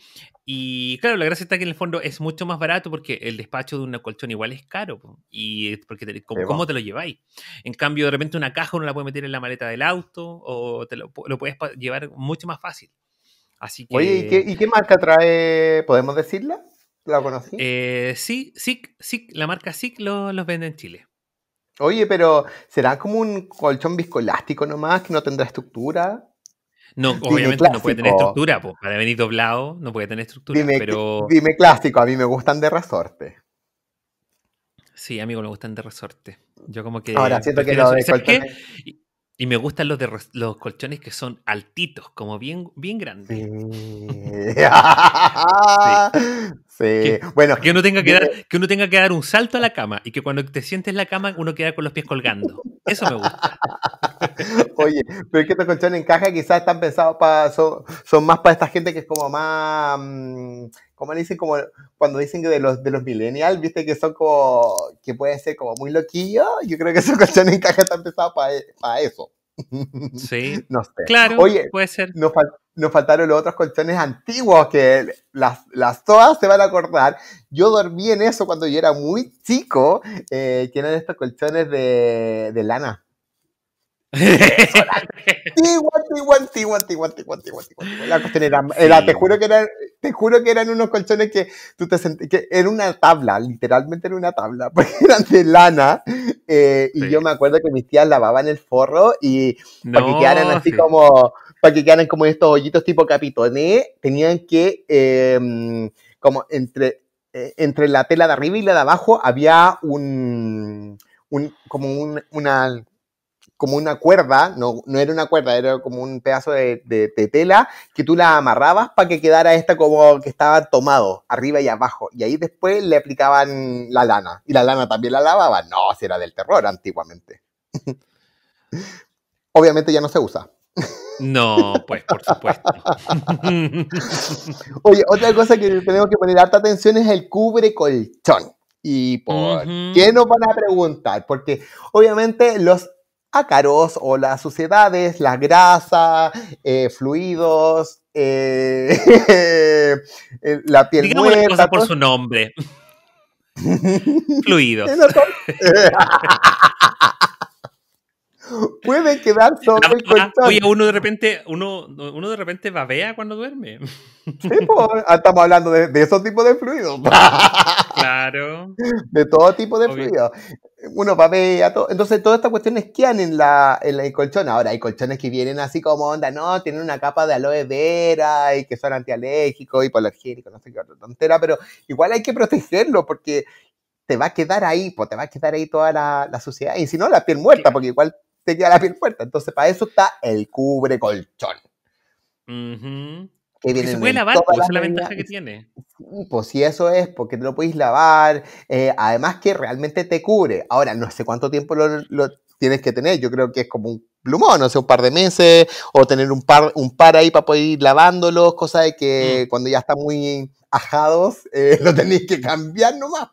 [SPEAKER 1] Y claro, la gracia está que en el fondo es mucho más barato porque el despacho de una colchón igual es caro. Y porque ¿cómo, te lo lleváis? En cambio, de repente una caja uno la puede meter en la maleta del auto o te lo, puedes llevar mucho más fácil. Oye, ¿y
[SPEAKER 2] qué, marca trae? ¿Podemos decirla? ¿La conocí? Eh, sí,
[SPEAKER 1] la marca SIC los vende en Chile.
[SPEAKER 2] Oye, pero ¿será como un colchón viscoelástico nomás que no tendrá estructura?
[SPEAKER 1] No, obviamente no puede tener estructura, pues, para venir doblado no puede tener estructura. Dime, pero... dime
[SPEAKER 2] clásico, a mí me gustan de resorte.
[SPEAKER 1] Sí, amigo, me gustan de resorte. Yo como que... Ahora siento que no. Y me gustan los de los colchones que son altitos, como bien, bien grandes. Sí. sí. bueno, que uno, tenga que, dar, que uno tenga que dar un salto a la cama y que cuando te sientes en la cama uno queda con los pies colgando. Eso me gusta.
[SPEAKER 2] Oye, pero es que estos colchones en caja quizás están pensados para. son más para esta gente que es como más. Mm, como dicen, como cuando dicen que de los, de los millennials, viste que son como, que pueden ser como muy loquillos, yo creo que esos colchones en tan están para eso. Sí. no sé. Claro, puede ser. Nos, faltaron los otros colchones antiguos que las, las todas se van a acordar. Yo dormí en eso cuando yo era muy chico, eh, que eran estos colchones de, de lana. La cuestión era, te juro que eran, te juro que eran unos colchones que tú te sentí, que era una tabla, literalmente era una tabla, porque eran de lana. Eh, y yo me acuerdo que mis tías lavaban el forro y para que quedaran así como, para que quedaran como estos hoyitos tipo capitoné, tenían que, em, como entre, eh, entre la tela de arriba y la de abajo había un, como un, una como una cuerda, no, era una cuerda, era como un pedazo de, tela que tú la amarrabas para que quedara esta como que estaba tomado, arriba y abajo. Y ahí después le aplicaban la lana. Y la lana también la lavaban. No, si era del terror antiguamente. Obviamente ya no se usa.
[SPEAKER 1] No, pues por supuesto.
[SPEAKER 2] Oye, otra cosa que tenemos que poner harta atención es el cubre colchón. ¿Y por qué nos van a preguntar? Porque obviamente los ácaros o las suciedades, la grasa, eh, fluidos, eh, eh, la piel Digamos muerta. por su nombre. fluidos. puede quedar ah, sobre el ah, colchón Oye, uno de repente,
[SPEAKER 1] uno, uno de repente babea cuando duerme.
[SPEAKER 2] Pues, ah, estamos hablando de, esos tipos de fluidos. Claro. De todo tipo de fluidos. Uno babea, todo. Entonces, todas estas cuestiones quedan en la, en el colchón. Ahora, hay colchones que vienen así como onda, no, tienen una capa de aloe vera y que son antialérgicos, hipoalergénicos, no sé qué otra tontera, pero igual hay que protegerlo porque te va a quedar ahí, pues te va a quedar ahí toda la, la suciedad. Y si no, la piel muerta, porque igual te queda la piel puerta. Entonces, para eso está el cubre colchón. Que se puede es la ventaja que tiene. Pues sí, eso es, porque te lo podéis lavar. Eh, además que realmente te cubre. Ahora, no sé cuánto tiempo lo, tienes que tener. Yo creo que es como un plumón, no sé, un par de meses, o tener un par, un par ahí para poder ir lavándolos, cosa de que mm. cuando ya están muy ajados, eh, lo tenéis que cambiar nomás.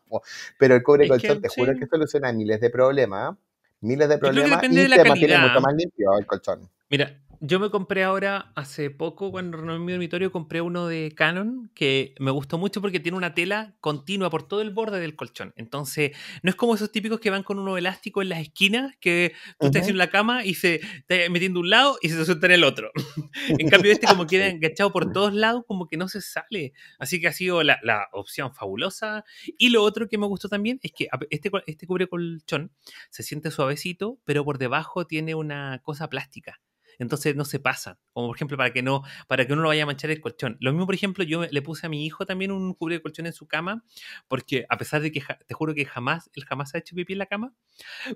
[SPEAKER 2] Pero el cubre colchón, te juro que soluciona miles de problemas miles de problemas y te mantiene mucho más limpio el colchón.
[SPEAKER 1] Mira, yo me compré ahora, hace poco, cuando renové mi dormitorio, compré uno de Canon que me gustó mucho porque tiene una tela continua por todo el borde del colchón. Entonces, no es como esos típicos que van con uno elástico en las esquinas, que tú en la cama y se te metiendo un lado y se suelta en el otro. en cambio, este como queda enganchado por todos lados, como que no se sale. Así que ha sido la, opción fabulosa. Y lo otro que me gustó también es que este, este cubre colchón se siente suavecito, pero por debajo tiene una cosa plástica entonces no se pasan. Como por ejemplo, para que no, para que uno lo vaya a manchar el colchón. Lo mismo, por ejemplo, yo le puse a mi hijo también un cubre de colchón en su cama, porque a pesar de que te juro que jamás, él jamás ha hecho pipí en la cama,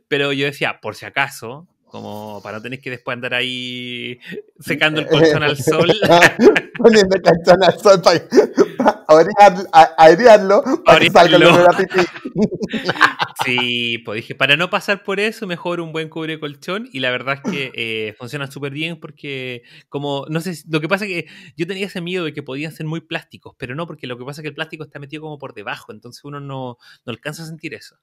[SPEAKER 1] pero yo decía, por si acaso, como para no tener que después andar ahí secando el colchón al eh, sol. Ah,
[SPEAKER 2] poniendo el colchón al sol para airearlo, para que salga
[SPEAKER 1] Sí, pues dije, para no pasar por eso, mejor un buen cubre colchón y la verdad es que eh, funciona súper bien porque como, no sé, lo que pasa es que yo tenía ese miedo de que podían ser muy plásticos, pero no, porque lo que pasa es que el plástico está metido como por debajo, entonces uno no, no alcanza a sentir eso.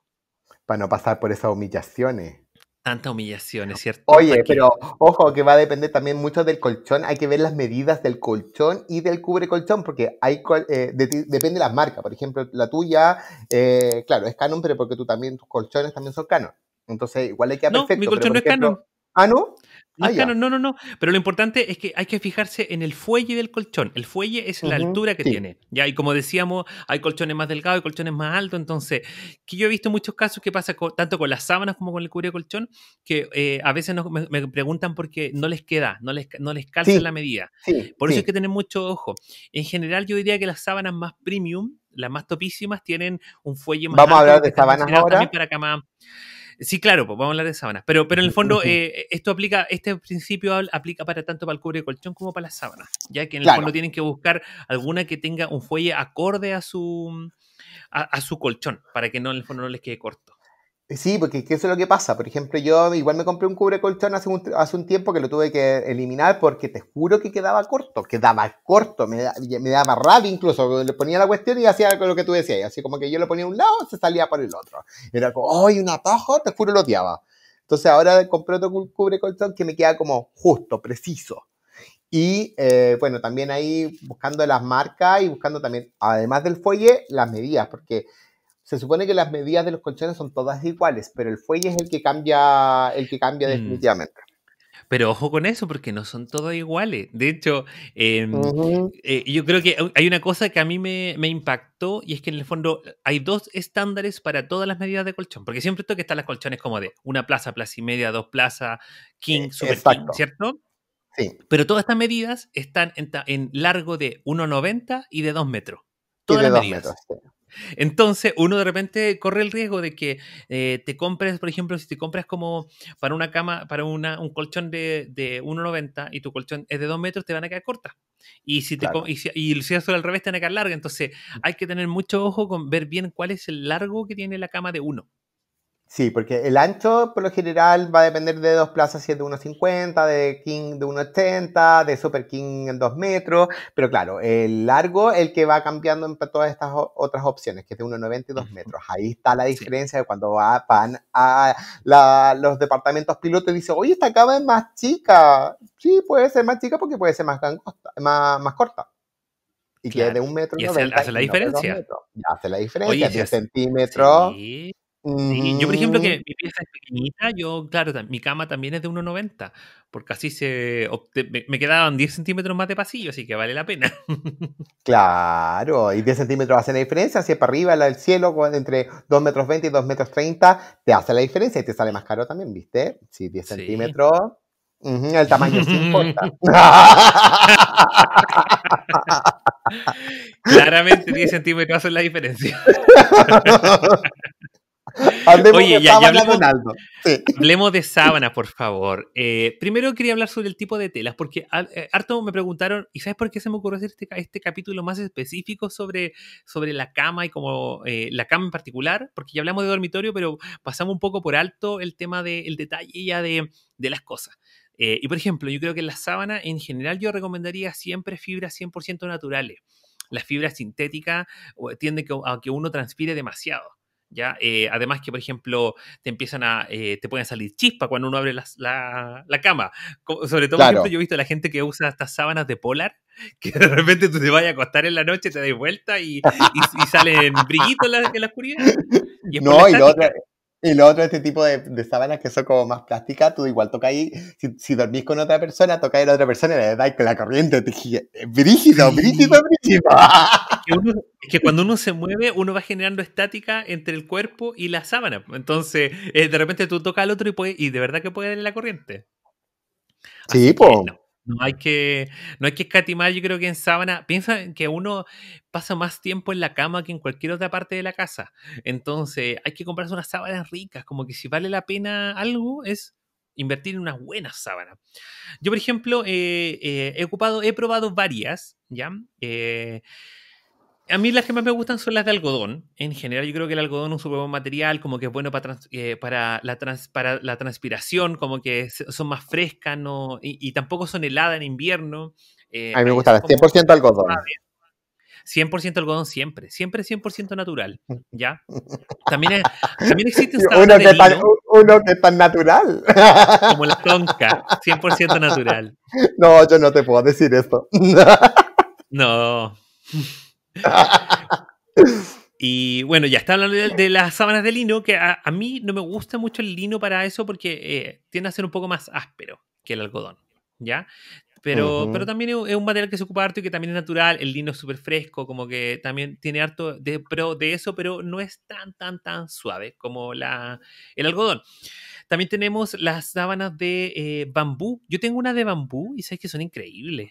[SPEAKER 2] Para no pasar por esas humillaciones. Tanta humillación, es cierto. Oye, pero ojo que va a depender también mucho del colchón. Hay que ver las medidas del colchón y del cubre colchón, porque hay eh, depende de las marcas. Por ejemplo, la tuya, eh, claro, es Canon, pero porque tú también, tus colchones también son Canon. Entonces, igual hay que No, mi colchón no es Canon. ¿Ah, no? Ah, no,
[SPEAKER 1] no, no, no. Pero lo importante es que hay que fijarse en el fuelle del colchón. El fuelle es la altura que tiene. y como decíamos, hay colchones más delgados y colchones más altos. Entonces, que yo he visto muchos casos que pasa tanto con las sábanas como con el cubre colchón, que eh, a veces me, preguntan por qué no les queda, no les, no les calza la medida. Por eso hay que tener mucho ojo. En general, yo diría que las sábanas más premium, las más topísimas, tienen un fuelle más Vamos alto. Vamos a hablar de sábanas ahora. Sí, claro, pues vamos a hablar de sábanas. Pero, pero en el fondo, eh, esto aplica, este principio aplica para tanto para el cubre colchón como para las sábanas, ya que en el fondo tienen que buscar alguna que tenga un fuelle acorde a su, mm, a, su colchón, para que no en el fondo no les quede corto.
[SPEAKER 2] Eh, sí, porque ¿qué es lo que pasa? Por ejemplo, yo igual me compré un cubre colchón hace un, hace un tiempo que lo tuve que eliminar porque te juro que quedaba corto, quedaba corto, me, me daba rabia incluso, le ponía la cuestión y hacía lo que tú decías, así como que yo lo ponía a un lado, se salía por el otro. Era como, ¡ay, un atajo! Te juro, lo odiaba. Entonces ahora compré otro cubre colchón que me queda como justo, preciso. Y eh, bueno, también ahí buscando las marcas y buscando también, además del folle, las medidas, porque se supone que las medidas de los colchones son todas iguales, pero el fuelle es el que cambia, el que cambia mm. definitivamente.
[SPEAKER 1] Pero ojo con eso, porque no son todas iguales. De hecho, em, eh, yo creo que hay una cosa que a mí me, impactó y es que en el fondo hay dos estándares para todas las medidas de colchón. Porque siempre esto que están las colchones como de una plaza, plaza y media, dos plazas, eh, king, super ¿cierto? Sí. Pero todas estas medidas están en, largo de 1,90 y de 2 metros.
[SPEAKER 2] Todas de las Metros,
[SPEAKER 1] entonces, uno de repente corre el riesgo de que eh, te compres, por ejemplo, si te compras como para una cama, para una, un colchón de, de 1,90 y tu colchón es de 2 metros, te van a quedar cortas. Y si, te y, si, al revés, te van a quedar largas. Entonces, mm. hay que tener mucho ojo con ver bien cuál es el largo que tiene la cama de uno.
[SPEAKER 2] Sí, porque el ancho por lo general va a depender de dos plazas, si es de 1,50, de King de 1,80, de Super King en 2 metros, pero claro, el largo el que va cambiando en todas estas otras opciones, que es de 1,90 y 2 metros. Ahí está la diferencia de cuando va, van a los departamentos pilotos y dicen, oye, esta cama es más chica. Sí, puede ser más chica porque puede ser más, más, corta y que es de un metro y hace, hace la diferencia hace la diferencia de centímetros sí yo, por ejemplo, que
[SPEAKER 1] mi pieza es pequeñita, yo, claro, mi cama también es de 1,90, porque así se me, quedaban 10 centímetros más de pasillo, así que vale la pena.
[SPEAKER 2] Claro, y 10 centímetros hacen la diferencia, es para arriba, el cielo, entre 2,20 metros y 2,30 metros te hace la diferencia y te sale más caro también, ¿viste? Si 10 centímetros, el tamaño sí importa. Claramente 10
[SPEAKER 1] centímetros hacen la diferencia hablemos Oye, de ya, sábana, de sábanas, por favor. Eh, primero quería hablar sobre el tipo de telas, porque ah, eh, harto me preguntaron, ¿y sabes por qué se me ocurrió hacer este, este capítulo más específico sobre, sobre la cama y como eh, la cama en particular? Porque ya hablamos de dormitorio, pero pasamos un poco por alto el tema del detalle detalle ya de, de las cosas. y por ejemplo, yo creo que la sábana en general yo recomendaría siempre fibras 100% naturales. Las fibras sintéticas tienden a que uno transpire demasiado. ¿ya? Eh, además que, por ejemplo, te empiezan a, eh, te pueden salir chispa cuando uno abre la, la, cama. Sobre todo, por ejemplo, yo he visto a la gente que usa estas sábanas de polar, que de repente tú te vas a acostar en la noche, te das vuelta y, y, salen brillitos
[SPEAKER 2] en la, oscuridad. Y no, y lo otro... Y otro, este tipo de, sábanas que son como más plásticas, tú igual toca ahí, si, si dormís con otra persona, toca ahí a la otra persona y le dais con la corriente, te brígido, brígido, brígido. que, es que cuando
[SPEAKER 1] uno se mueve, uno va generando estática entre el cuerpo y la sábana. Entonces, eh, de repente tú tocas al otro y, puede, y de verdad que puede darle la corriente. sí, pues No, hay que, no hay que escatimar, yo creo que en sábana, piensa que uno pasa más tiempo en la cama que en cualquier otra parte de la casa. Entonces, hay que comprarse unas sábanas ricas, como que si vale la pena algo es invertir en unas buenas sábanas. Yo, por ejemplo, eh, eh, he ocupado, he probado varias, ¿ya? A mí las que más me gustan son las de algodón. En general, yo creo que el algodón es un super buen material, como que es bueno para, eh, para, la, la transpiración, como que son más frescas no, y, tampoco son heladas en invierno. Eh, a mí me gusta las 100% algodón. 100% algodón siempre, siempre 100% natural, mm. ¿ya? También, también existe un uno tan,
[SPEAKER 2] uno que es tan natural.
[SPEAKER 1] Como la tronca. 100% natural.
[SPEAKER 2] No, yo no te puedo decir esto.
[SPEAKER 1] No. y bueno, ya está hablando de, las sábanas de lino, que a, mí no me gusta mucho el lino para eso porque eh, tiende a ser un poco más áspero que el algodón, ¿ya? Pero, pero también es un material que se ocupa harto y que también es natural, el lino es súper fresco, como que también tiene harto de, de eso, pero no es tan, tan, tan suave como la, el algodón. También tenemos las sábanas de eh, bambú. Yo tengo una de bambú y sabes que son increíbles.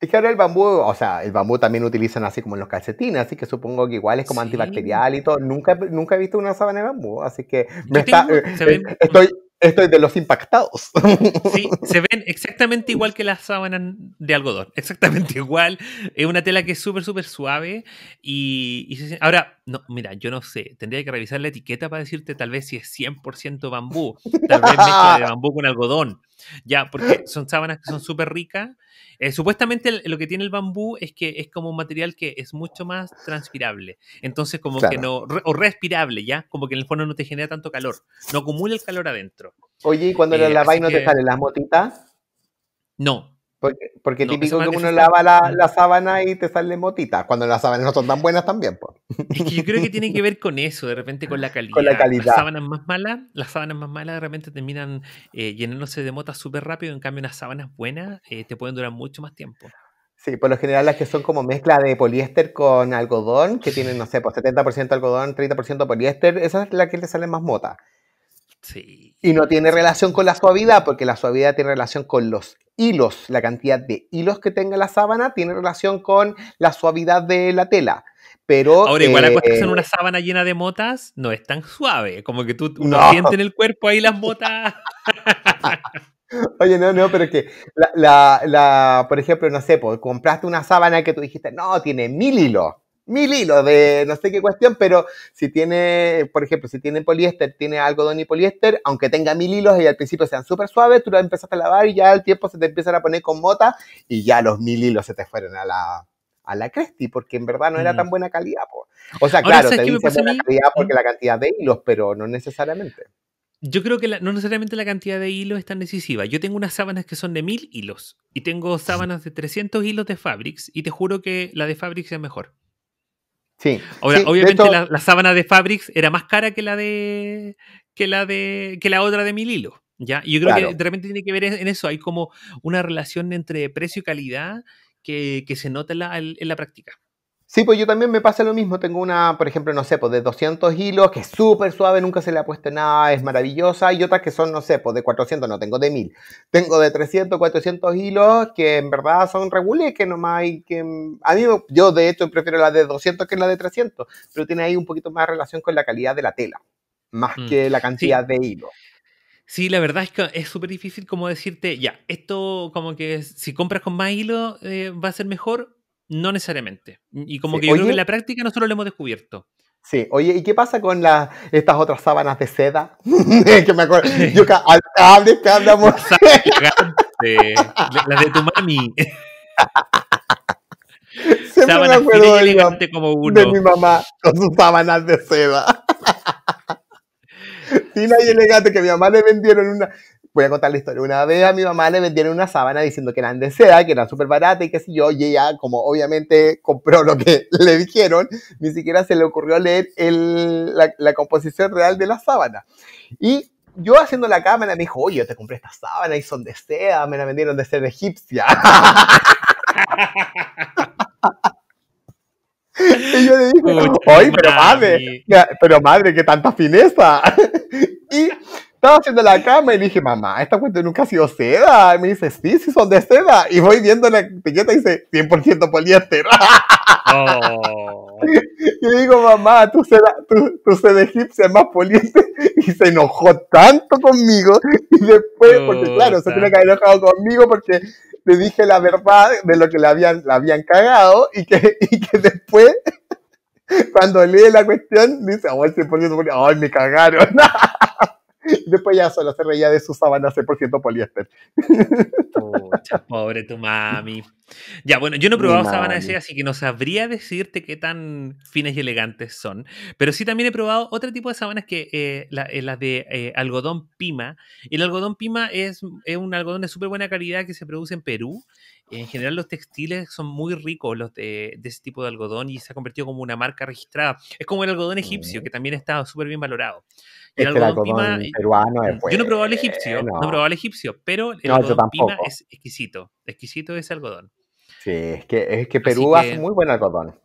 [SPEAKER 2] Es que ahora el bambú, o sea, el bambú también utilizan así como en los calcetines, así que supongo que igual es como antibacterial y todo. Nunca, nunca he visto una sábana de bambú, así que me eh, eh, estoy, de los impactados.
[SPEAKER 1] Sí, se ven exactamente igual que las sábanas de algodón, exactamente igual. Es una tela que es súper, súper suave y, ahora no, mira, yo no sé, tendría que revisar la etiqueta para decirte tal vez si es 100% bambú, tal vez mezcla de bambú con algodón, ya, porque son sábanas que son súper ricas. Eh, supuestamente lo que tiene el bambú es que es como un material que es mucho más transpirable, entonces como que no, o respirable, ya, como que en el fondo no te genera tanto calor, no acumula el calor adentro. Oye, ¿y cuando la eh, laváis no te salen las motitas? No,
[SPEAKER 2] porque, típico que uno lava la, sábana y te sale motitas, cuando las sábanas no son tan buenas también. Pues.
[SPEAKER 1] yo creo que tiene que ver con eso, de repente con la calidad. Con la calidad. Las sábanas más malas, las sábanas más malas de repente terminan eh, llenándose de motas súper rápido, en cambio unas sábanas buenas eh, te pueden durar
[SPEAKER 2] mucho más tiempo. Sí, por lo general las que son como mezcla de poliéster con algodón, que tienen, no sé, pues 70% algodón, 30% poliéster, esa es la que le sale más mota. Sí. Y no tiene relación con la suavidad, porque la suavidad tiene relación con los hilos, la cantidad de hilos que tenga la sábana tiene relación con la suavidad de la tela. Pero, Ahora, igual la eh, que en una
[SPEAKER 1] sábana llena de motas no es tan suave, como que tú uno no. siente en el cuerpo ahí las motas.
[SPEAKER 2] Oye, no, no, pero es que, la, la, por ejemplo, no sé, compraste una sábana que tú dijiste, no, tiene mil hilos mil hilos de no sé qué cuestión, pero si tiene, por ejemplo, si tiene poliéster, tiene algodón y poliéster, aunque tenga mil hilos y al principio sean súper suaves, tú lo empezaste a lavar y ya al tiempo se te empiezan a poner con mota y ya los mil hilos se te fueron a la, a la Cresti, porque en verdad no era mm. tan buena calidad. O sea, claro, te dicen buena calidad porque mm. la cantidad de hilos, pero no necesariamente. Yo
[SPEAKER 1] creo que no necesariamente la cantidad de hilos es tan decisiva. Yo tengo unas sábanas que son de mil hilos y tengo sábanas de 300 hilos de Fabrics y te juro que la de Fabrics es mejor obviamente la, sábana de Fabrics era más cara que la de que la de que la otra de Mililo, ¿ya? Y yo creo que realmente tiene que ver en eso, hay como una relación entre precio y calidad que, que se nota en la, en la práctica.
[SPEAKER 2] Sí, pues yo también me pasa lo mismo. Tengo una, por ejemplo, no sé, pues de 200 hilos, que es súper suave, nunca se le ha puesto nada, es maravillosa. Y otras que son, no sé, pues de 400, no, tengo de 1000. Tengo de 300, 400 hilos, que en verdad son regulares, que nomás hay que... A mí, yo de hecho prefiero la de 200 que la de 300, pero tiene ahí un poquito más relación con la calidad de la tela, más mm, que la cantidad de hilo.
[SPEAKER 1] Sí, la verdad es que es súper difícil como decirte, ya, esto como que si compras con más hilo eh, va a ser mejor no necesariamente. Y como que yo creo que en la práctica nosotros lo hemos
[SPEAKER 2] descubierto. Sí, oye, ¿y qué pasa con estas otras sábanas de seda? que me acuerdo. Yo al que andamos. Las de tu mami. Siempre sábanas me acuerdo de, como uno. de mi mamá con sus sábanas de seda. sí. y elegante que mi mamá le vendieron una voy a contar la historia. Una vez a mi mamá le vendieron una sábana diciendo que eran de seda, que era súper barata y que sé yo, y ella, como obviamente compró lo que le dijeron, ni siquiera se le ocurrió leer la, composición real de la sábana. Y yo haciendo la cámara me dijo, oye, yo te compré esta sábana y son de seda, me la vendieron de seda egipcia. Y yo le dije, oye, pero madre, pero madre, qué tanta fineza. y estaba haciendo la cama y dije, mamá, esta cuenta nunca ha sido seda. Y me dice, sí, sí son de seda. Y voy viendo la etiqueta y dice, 100% poliéster. Y digo, mamá, tu seda, tu, tu seda egipcia es más poliéster. Y se enojó tanto conmigo. Y después, porque claro, se tiene que haber enojado conmigo porque le dije la verdad de lo que le habían, la habían cagado y que, y que después cuando lee la cuestión, dice, oh, el ay, me cagaron. Después ya solo se reía de su sábana 100% poliéster.
[SPEAKER 1] Pucha, pobre tu mami. Ya, bueno, yo no he probado sábanas de así que no sabría decirte qué tan finas y elegantes son. Pero sí también he probado otro tipo de sábanas que eh, eh las la de eh, algodón pima. Y El algodón pima es, un algodón de súper buena calidad que se produce en Perú. En general los textiles son muy ricos los de, de, ese tipo de algodón y se ha convertido como una marca registrada. Es como el algodón egipcio, mm. que también está súper bien valorado.
[SPEAKER 2] Este eh, yo no he probado el egipcio, eh, no,
[SPEAKER 1] el egipcio, pero el algodón es exquisito, exquisito ese algodón.
[SPEAKER 2] Sí, es que, es que Perú hace muy buen algodón.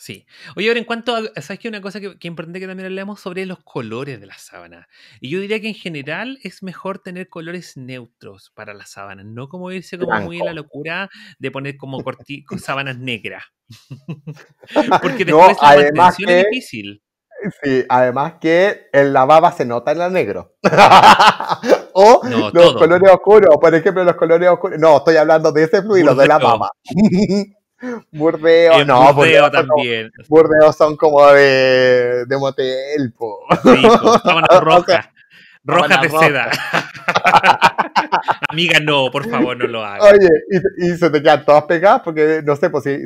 [SPEAKER 2] Sí.
[SPEAKER 1] Oye, ahora en cuanto a, ¿sabes qué? Una cosa que, que importante que también hablemos sobre los colores de la sábana. Y yo diría que en general es mejor tener colores neutros para las sábanas, no como irse como muy a la locura de poner como sábanas negras.
[SPEAKER 2] Porque después no, la además es difícil. Sí, además que en la baba se nota en la negro. o los colores oscuros, por ejemplo, los colores oscuros. No, estoy hablando de ese fluido, de la baba. Burdeo, no, también. Burdeos son como de, de motel, po. roja roja de seda. Amiga, no, por favor, no lo hagas. Oye, y, se te quedan todas pegadas porque, no sé, pues, si,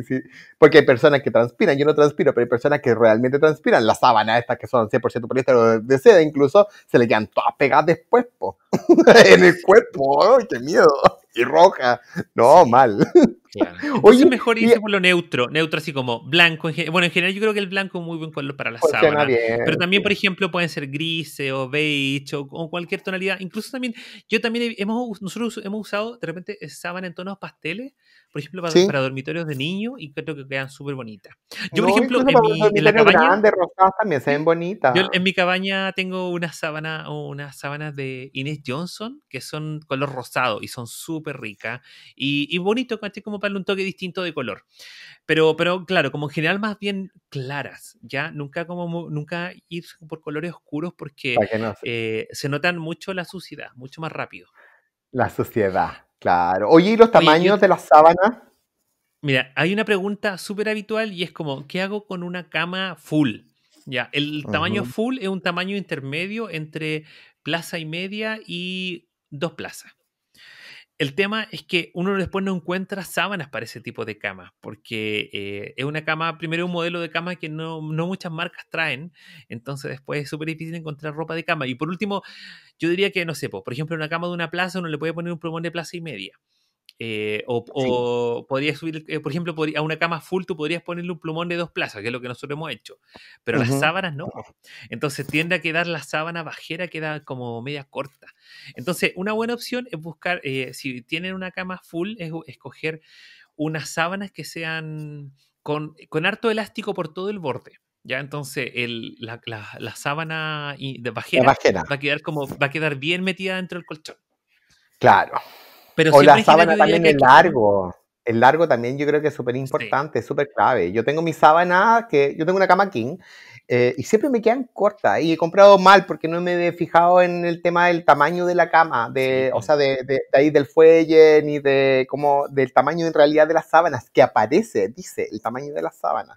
[SPEAKER 2] porque hay personas que transpiran, yo no transpiro, pero hay personas que realmente transpiran. Las sábanas estas que son 100% poliéster de seda, incluso, se le quedan todas pegadas después, en el cuerpo. ¡Ay, qué miedo! y roja. No, mal. O Oye, mejor hicimos por lo
[SPEAKER 1] neutro, neutro así como blanco. Bueno, en general yo creo que el blanco es muy buen color para la sábana. Pero también, por ejemplo, pueden ser grises o beige o, cualquier tonalidad. Incluso también, yo también, hemos, nosotros hemos usado de repente sábana en tonos pasteles por ejemplo, para, dormitorios de niños y creo que quedan súper bonitas. Yo, por ejemplo, en, mi, la cabaña... Grandes,
[SPEAKER 2] rosadas también se ven bonitas.
[SPEAKER 1] en mi cabaña tengo unas sábanas unas sábanas de Inés Johnson que son color rosado y son súper ricas y, y bonito, como para un toque distinto de color. Pero, pero claro, como en general más bien claras, ¿ya? Nunca, como, nunca ir por colores oscuros porque eh, se notan mucho la suciedad, mucho más rápido.
[SPEAKER 2] La suciedad. Claro. Oye, ¿y los tamaños de las sábanas?
[SPEAKER 1] Mira, hay una pregunta súper habitual y es como, ¿qué hago con una cama full? Ya, el tamaño full es un tamaño intermedio entre plaza y media y dos plazas. El tema es que uno después no encuentra sábanas para ese tipo de cama, porque eh, es una cama, primero un modelo de cama que no, muchas marcas traen, entonces después es súper difícil encontrar ropa de cama. Y por último, yo diría que, no sé, por ejemplo, una cama de una plaza uno le puede poner un plumón de plaza y media. Eh, o, podrías subir, eh, por ejemplo, a una cama full tú podrías ponerle un plumón de dos plazas, que es lo que nosotros hemos hecho. Pero las sábanas no. Entonces tiende a quedar la sábana bajera, queda como media corta. Entonces, una buena opción es buscar, eh, si tienen una cama full, es escoger unas sábanas que sean con, harto elástico por todo el borde. Ya, entonces la, sábana de bajera, Va, a quedar como, va a quedar bien metida dentro del colchón.
[SPEAKER 2] Claro o la sábana también es largo. El largo también yo creo que es súper importante, súper clave. Yo tengo mi sábana, que yo tengo una cama king eh, y siempre me quedan cortas y he comprado mal porque no me he fijado en el tema del tamaño de la cama, de, o sea, de, ahí del fuelle, ni de como del tamaño en realidad de las sábanas, que aparece, dice, el tamaño de las sábanas.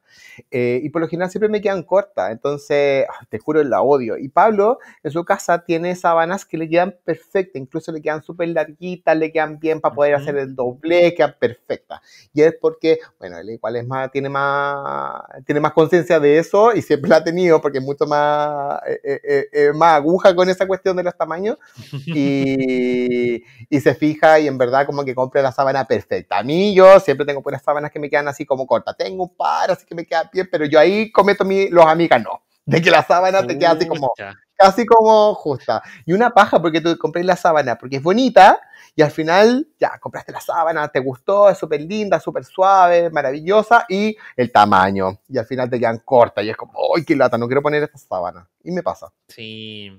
[SPEAKER 2] Eh, y por lo general siempre me quedan cortas, entonces, ah, te juro, la odio. Y Pablo, en su casa, tiene sábanas que le quedan perfectas, incluso le quedan súper larguitas, le quedan bien para poder hacer el doble, quedan perfectas. Y es porque, bueno, él igual es más, tiene más, tiene más conciencia de eso y siempre la tenido porque es mucho más, eh, eh, eh, más aguja con esa cuestión de los tamaños y, y, se fija y en verdad como que compre la sábana perfecta. A mí yo siempre tengo buenas sábanas que me quedan así como cortas. Tengo un par así que me queda bien, pero yo ahí cometo mi, los amigas no. De que la sábana te queda así como casi como justa. Y una paja porque tú compré la sábana, porque es bonita y al final ya compraste la sábana, te gustó, es súper linda, súper suave, maravillosa y el tamaño. Y al final te quedan corta y es como, ¡ay, qué lata! No quiero poner esta sábana. Y me pasa.
[SPEAKER 1] Sí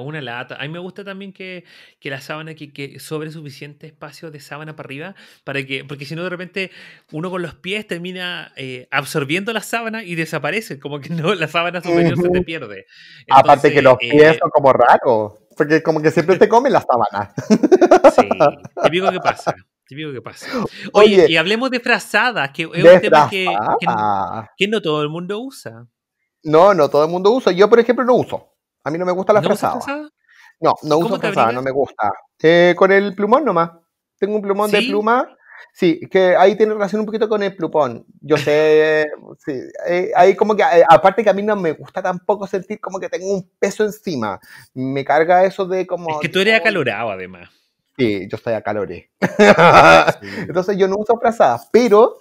[SPEAKER 1] una lata. A mí me gusta también que, la sábana, que, que, sobre suficiente espacio de sábana para arriba, para que, porque si no de repente uno con los pies termina eh, absorbiendo la sábana y desaparece, como que no, la sábana superior se te pierde.
[SPEAKER 2] Aparte que los pies eh, son como raros, porque como que siempre te comen las sábanas Sí,
[SPEAKER 1] típico que pasa. Típico que pasa. Oye, y hablemos de frazadas, que es un tema que, que, no todo el mundo usa.
[SPEAKER 2] No, no todo el mundo usa. Yo, por ejemplo, no uso. A mí no me gusta la ¿No No, no uso fresada, no me gusta. Eh, con el plumón nomás. Tengo un plumón de pluma. Sí, que ahí tiene relación un poquito con el plumón. Yo sé, sí, eh, ahí como que, eh, aparte que a mí no me gusta tampoco sentir como que tengo un peso encima. Me carga eso de como... Es que
[SPEAKER 1] tú eres acalorado además.
[SPEAKER 2] Sí, yo estoy acaloré. Entonces yo no uso frazadas, pero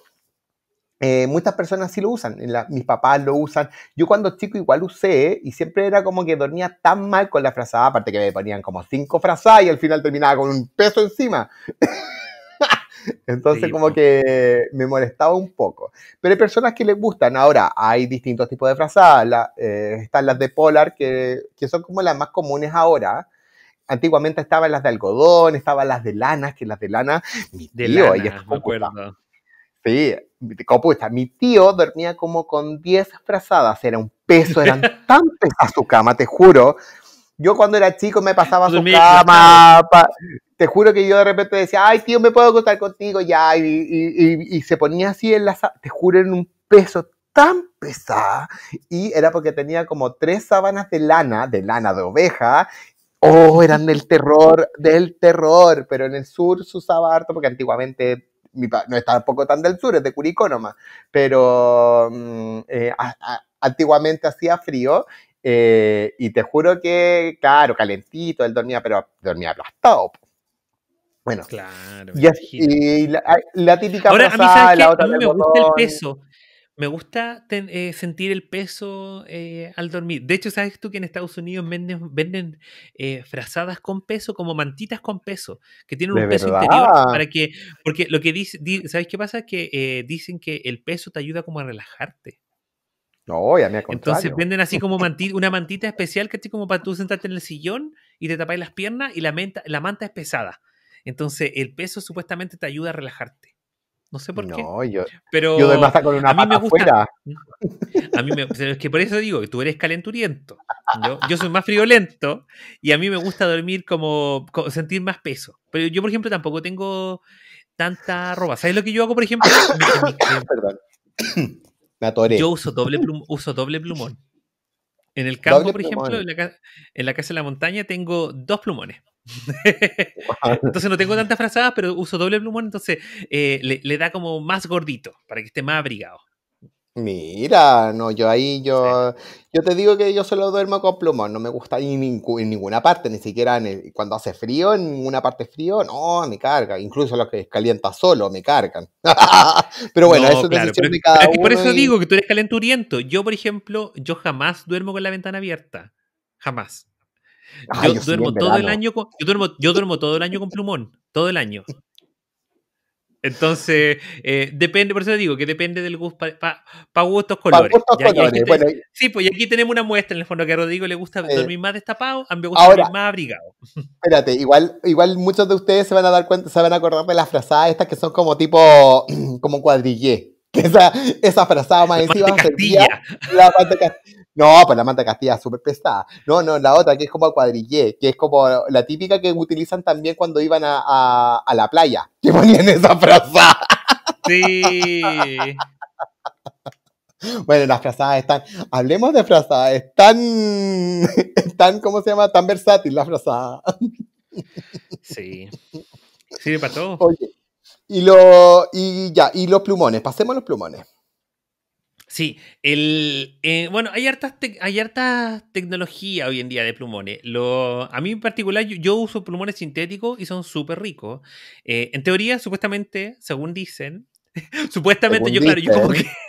[SPEAKER 2] eh, muchas personas sí lo usan, mis papás lo usan. Yo cuando chico igual usé y siempre era como que dormía tan mal con la frazada, aparte que me ponían como cinco frazadas y al final terminaba con un peso encima. Entonces como que me molestaba un poco. Pero hay personas que les gustan. Ahora, hay distintos tipos de frazadas. Eh, están las de polar, que, son como las más comunes ahora. Antiguamente estaban las de algodón, estaban las de lana, que las de lana, de tío, me Sí, Mi tío dormía como con 10 frazadas, era un peso, eran tan pesadas su cama, te juro. Yo cuando era chico me pasaba su cama, te juro que yo de repente decía, ay tío, me puedo acostar contigo ya, y, se ponía así en la te juro, en un peso tan pesada y era porque tenía como tres sábanas de lana, de lana de oveja. Oh, eran del terror, del terror, pero en el sur se usaba harto porque antiguamente no es tampoco tan del sur, es de Curicó nomás, pero mm, eh, antiguamente hacía frío eh, y te juro que, claro, calentito, él dormía, pero dormía aplastado. Bueno, claro, y, la, típica Ahora, a la otra a mí me gusta el peso
[SPEAKER 1] me gusta eh, sentir el peso eh, al dormir. De hecho, ¿sabes tú que en Estados Unidos venden, venden eh, frazadas con peso, como mantitas con peso, que tienen un peso interior para que, porque lo que dice, ¿sabes qué pasa? Que dicen que el peso te ayuda como a relajarte.
[SPEAKER 2] No, ya me Entonces venden
[SPEAKER 1] así como una mantita especial, que es como para tú sentarte en el sillón y te tapáis las piernas y la, la manta es pesada. Entonces el peso supuestamente te ayuda a relajarte.
[SPEAKER 2] No sé por qué. Yo, pero a mí me gusta, A mí me, es
[SPEAKER 1] que por eso digo que tú eres calenturiento. Yo soy más friolento y a mí me gusta dormir como, sentir más peso. Pero yo, por ejemplo, tampoco tengo tanta ropa. ¿Sabes lo que yo hago, por ejemplo? Perdón. Me Yo uso doble, uso doble plumón. En el campo, por ejemplo, en la casa de la montaña, tengo dos plumones. entonces no tengo tantas frazadas, pero uso doble plumón, entonces eh, le, da como más gordito, para que esté más abrigado.
[SPEAKER 2] Mira, no, yo ahí, yo, yo te digo que yo solo duermo con plumón, no me gusta ni en, ninguna parte, ni siquiera cuando hace frío, en una parte frío, no, me carga, incluso los que calienta solo me cargan. pero bueno, eso es Por eso digo
[SPEAKER 1] que tú eres calenturiento, yo por ejemplo, yo jamás duermo con la ventana abierta, jamás yo, duermo todo el año con, yo, duermo, todo el año con plumón, todo el año. Entonces, eh, depende, por eso digo que depende del gusto, para pa, gustos colores. sí, pues aquí tenemos una muestra en el fondo que a Rodrigo le gusta eh, dormir más destapado, a mí me gusta dormir más abrigado.
[SPEAKER 2] Espérate, igual, igual muchos de ustedes se van a dar cuenta, se van a acordar de las frazadas estas que son como tipo, como cuadrillé. esa, esa más encima servía la no, pues la manta castilla es súper pesada. No, no, la otra que es como cuadrillé, que es como la típica que utilizan también cuando iban a, la playa, que ponían esa frazada Sí. Bueno, las frazadas están. Hablemos de frazadas. Están. Están, ¿cómo se llama? Tan versátil las frazada. Sí. sí, para todo. Oye. Y, lo, y ya, y los plumones. Pasemos los plumones. Sí, el, eh,
[SPEAKER 1] bueno, hay hartas, hay hartas tecnología hoy en día de plumones. Lo, a mí en particular, yo, uso plumones sintéticos y son súper ricos. Eh, en teoría, supuestamente, según dicen, supuestamente, yo, claro, yo como que...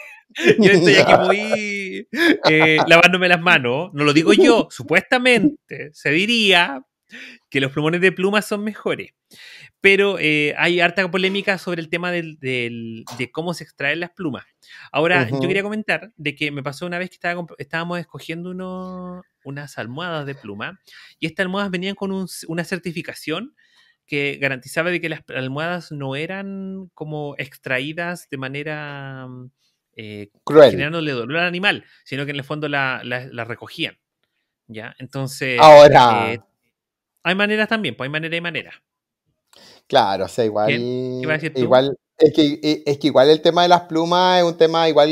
[SPEAKER 1] Yo estoy aquí muy eh, lavándome las manos. No lo digo yo. Supuestamente se diría que los plumones de plumas son mejores pero eh, hay harta polémica sobre el tema del, de cómo se extraen las plumas. Ahora, yo quería comentar de que me pasó una vez que estábamos escogiendo unas almohadas de pluma y estas almohadas venían con una certificación que garantizaba de que las almohadas no eran como extraídas de manera mm, eh, cruel, generándole dolor al animal, sino que en el fondo la, recogían. ¿Ya? Entonces, ahora eh, hay maneras también, pues hay manera y manera.
[SPEAKER 2] Claro, o sea, igual. Igual. Es que, e, es que igual el tema de las plumas es un tema igual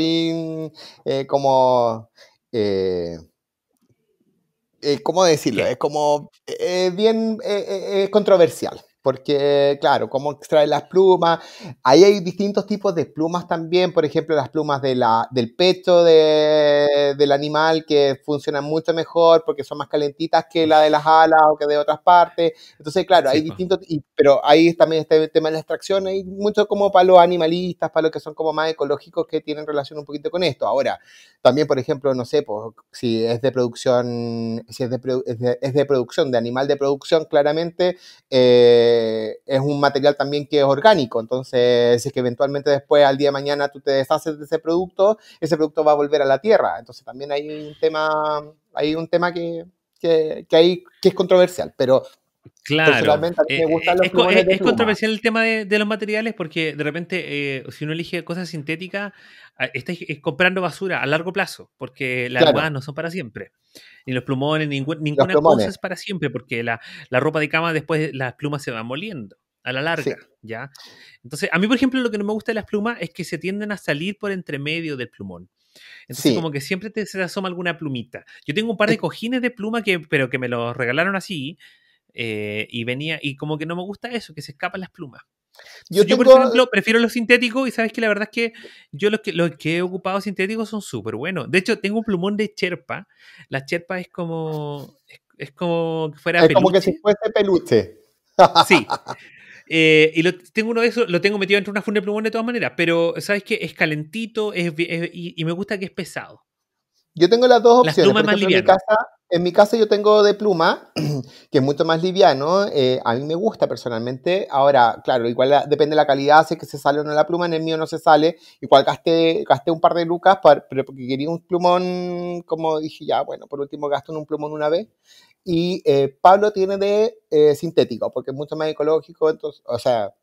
[SPEAKER 2] eh, como. Eh, eh, ¿Cómo decirlo? Es como. Eh, bien controversial porque, claro, cómo extraer las plumas. Ahí hay distintos tipos de plumas también, por ejemplo, las plumas de del pecho de, del animal que funcionan mucho mejor porque son más calentitas que la de las alas o que de otras partes. Entonces, claro, hay distintos, pero ahí también está el tema de la extracción, hay mucho como para los animalistas, para los que son como más ecológicos que tienen relación un poquito con esto. Ahora, también, por ejemplo, no sé, si es de producción, si es de, es de, producción, de animal de producción, claramente, eh, es un material también que es orgánico. Entonces, si es que eventualmente después, al día de mañana, tú te deshaces de ese producto, ese producto va a volver a la tierra. Entonces, también hay un tema, hay un tema que, que, hay, que es controversial, pero Claro. Eh, eh, es, controversial
[SPEAKER 1] el tema de, los materiales porque de repente eh, si uno elige cosas sintéticas, está comprando basura a largo plazo porque las claro. no son para siempre ni los plumones, ninguna cosa es para siempre, porque la, ropa de cama después las plumas se van moliendo a la larga, ¿ya? Entonces, a mí, por ejemplo, lo que no me gusta de las plumas es que se tienden a salir por entre medio del plumón. Entonces, como que siempre te se asoma alguna plumita. Yo tengo un par de cojines de pluma que, pero que me los regalaron así, eh, y venía, y como que no me gusta eso, que se escapan las plumas. Yo, por ejemplo, prefiero los sintéticos y sabes que la verdad es que yo los que, los que he ocupado sintéticos son súper buenos. De hecho, tengo un plumón de cherpa. La cherpa es como. Es, como que fuera es como que si fuese
[SPEAKER 2] peluche.
[SPEAKER 1] Sí. Eh, y lo, tengo uno de esos, lo tengo metido entre una funda de plumón de todas maneras, pero sabes que es calentito es, y, me gusta que es pesado.
[SPEAKER 2] Yo tengo las dos opciones. Las plumas más en mi caso yo tengo de pluma, que es mucho más liviano. Eh, a mí me gusta personalmente. Ahora, claro, igual depende de la calidad, si es que se sale o no la pluma. En el mío no se sale. Igual gasté, gasté un par de lucas, para, pero porque quería un plumón, como dije ya, bueno, por último gasto en un plumón una vez. Y eh, Pablo tiene de eh, sintético, porque es mucho más ecológico. Entonces, o sea,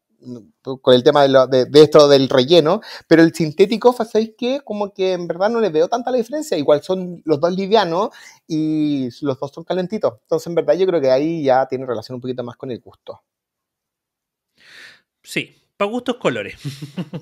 [SPEAKER 2] con el tema de, esto del relleno, pero el sintético, ¿sabéis que Como que en verdad no les veo tanta la diferencia, igual son los dos livianos y los dos son calentitos, entonces en verdad yo creo que ahí ya tiene relación un poquito más con el gusto.
[SPEAKER 1] Sí, para gustos colores.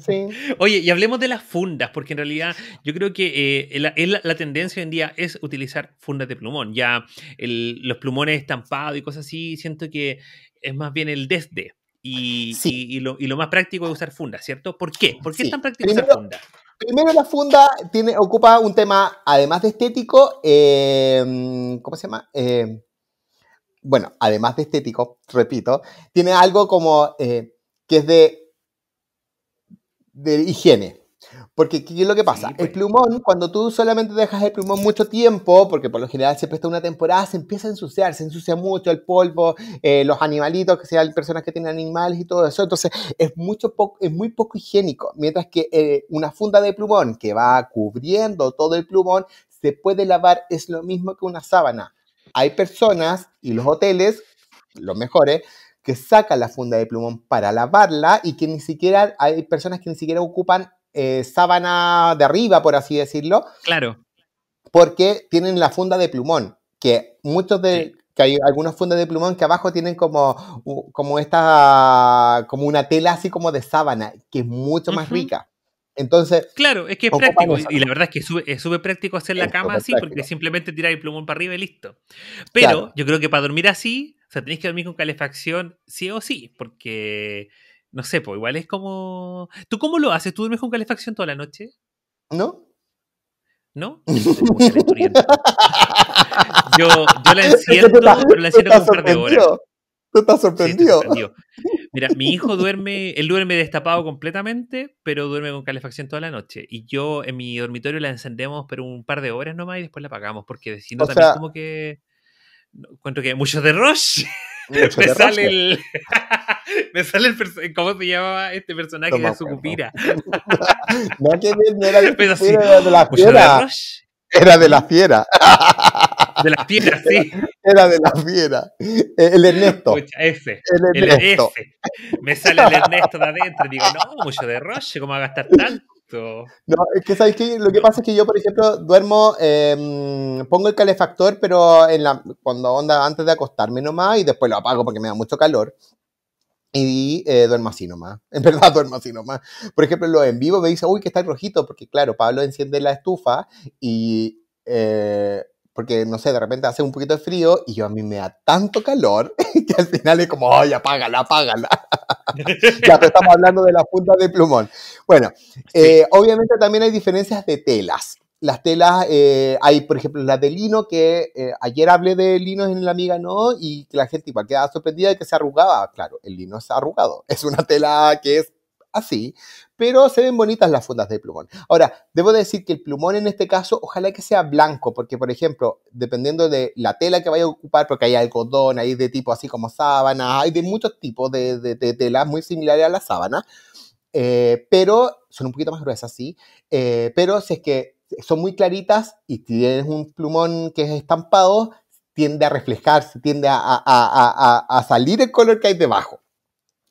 [SPEAKER 1] Sí. Oye, y hablemos de las fundas, porque en realidad yo creo que eh, la, tendencia hoy en día es utilizar fundas de plumón. Ya los plumones estampados y cosas así, siento que es más bien el desde y, sí. y, lo, más práctico es usar funda, ¿cierto? ¿Por
[SPEAKER 2] qué? ¿Por qué es tan práctico primero, usar funda? Primero la funda tiene, ocupa un tema, además de estético, em, ¿cómo se llama? Em, bueno, además de estético, repito, tiene algo como eh, que es de, de higiene. Porque ¿qué es lo que pasa? El pues. plumón, cuando tú solamente dejas el plumón mucho tiempo, porque por lo general se presta una temporada, se empieza a ensuciar, se ensucia mucho el polvo, eh, los animalitos, que sean personas que tienen animales y todo eso. Entonces es, mucho es muy poco higiénico. Mientras que eh, una funda de plumón que va cubriendo todo el plumón, se puede lavar, es lo mismo que una sábana. Hay personas y los hoteles, los mejores, eh, que sacan la funda de plumón para lavarla y que ni siquiera hay personas que ni siquiera ocupan eh, sábana de arriba, por así decirlo. Claro. Porque tienen la funda de plumón, que muchos de... que hay algunas fundas de plumón que abajo tienen como, como esta, como una tela así como de sábana, que es mucho más rica. Entonces.
[SPEAKER 1] Claro, es que es práctico. Y la verdad es que es súper práctico hacer la cama así, porque simplemente tirar el plumón para arriba y listo. Pero yo creo que para dormir así, o sea, tenéis que dormir con calefacción sí o sí, porque no sé, pues igual es como. ¿Tú cómo lo haces? ¿Tú duermes con calefacción toda la noche?
[SPEAKER 2] No. ¿No? yo, yo la enciendo, pero la enciendo con un par de horas. Tú estás sorprendido.
[SPEAKER 1] Mira, mi hijo duerme, él duerme destapado completamente, pero duerme con calefacción toda la noche. Y yo en mi dormitorio la encendemos, pero un par de horas nomás y después la apagamos, porque si también como que. ¿Cuánto que mucho de Roche? me, sale El, me, sale el, ¿Cómo se llamaba este personaje de Sucupira?
[SPEAKER 2] No, que no era, de de la fiera. De era de la fiera. De las piedras, sí. Era, de la fiera. E-, el Ernesto.
[SPEAKER 1] ese. El Ernesto. ese. Me sale el Ernesto de adentro. Digo, no, mucho de Roche, ¿cómo va a gastar tanto? No,
[SPEAKER 2] es que ¿sabes que lo que pasa es que yo, por ejemplo, duermo, em, pongo el calefactor, pero en la, cuando onda antes de acostarme nomás y después lo apago porque me da mucho calor. Y eh, duermo así nomás. En verdad duermo así nomás. Por ejemplo, lo en vivo me dice, uy, que está rojito, porque claro, Pablo enciende la estufa y eh, porque no sé, de repente hace un poquito de frío y yo a mí me da tanto calor que al final es como, ay, apágala, apágala. ya, que estamos hablando de la punta de plumón. Bueno, eh, obviamente también hay diferencias de telas. Las telas, eh, hay por ejemplo las de lino, que eh, ayer hablé de lino en la amiga no, y que la gente igual quedaba sorprendida de que se arrugaba. Claro, el lino es arrugado, es una tela que es así, pero se ven bonitas las fundas de plumón. Ahora, debo decir que el plumón en este caso, ojalá que sea blanco, porque por ejemplo, dependiendo de la tela que vaya a ocupar, porque hay algodón, hay de tipo así como sábana, hay de muchos tipos de, telas muy similares a la sábana, eh, pero son un poquito más gruesas, sí, eh, pero si es que son muy claritas y tienes un plumón que es estampado, tiende a reflejarse, tiende a, a salir el color que hay debajo.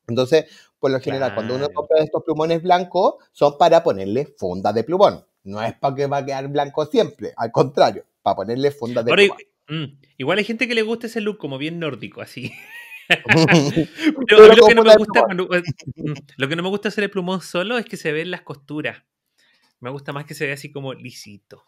[SPEAKER 2] Entonces, por lo general, cuando uno compra estos plumones blancos, son para ponerle funda de plumón. No es para que va a quedar blanco siempre, al contrario, para ponerle funda de plumón.
[SPEAKER 1] Mm, igual hay gente que le gusta ese look como bien nórdico, así.
[SPEAKER 2] lo, que no me gusta, eh, mm,
[SPEAKER 1] lo que no me gusta hacer el plumón solo es que se ven las costuras. Me gusta más que se vea así como lisito.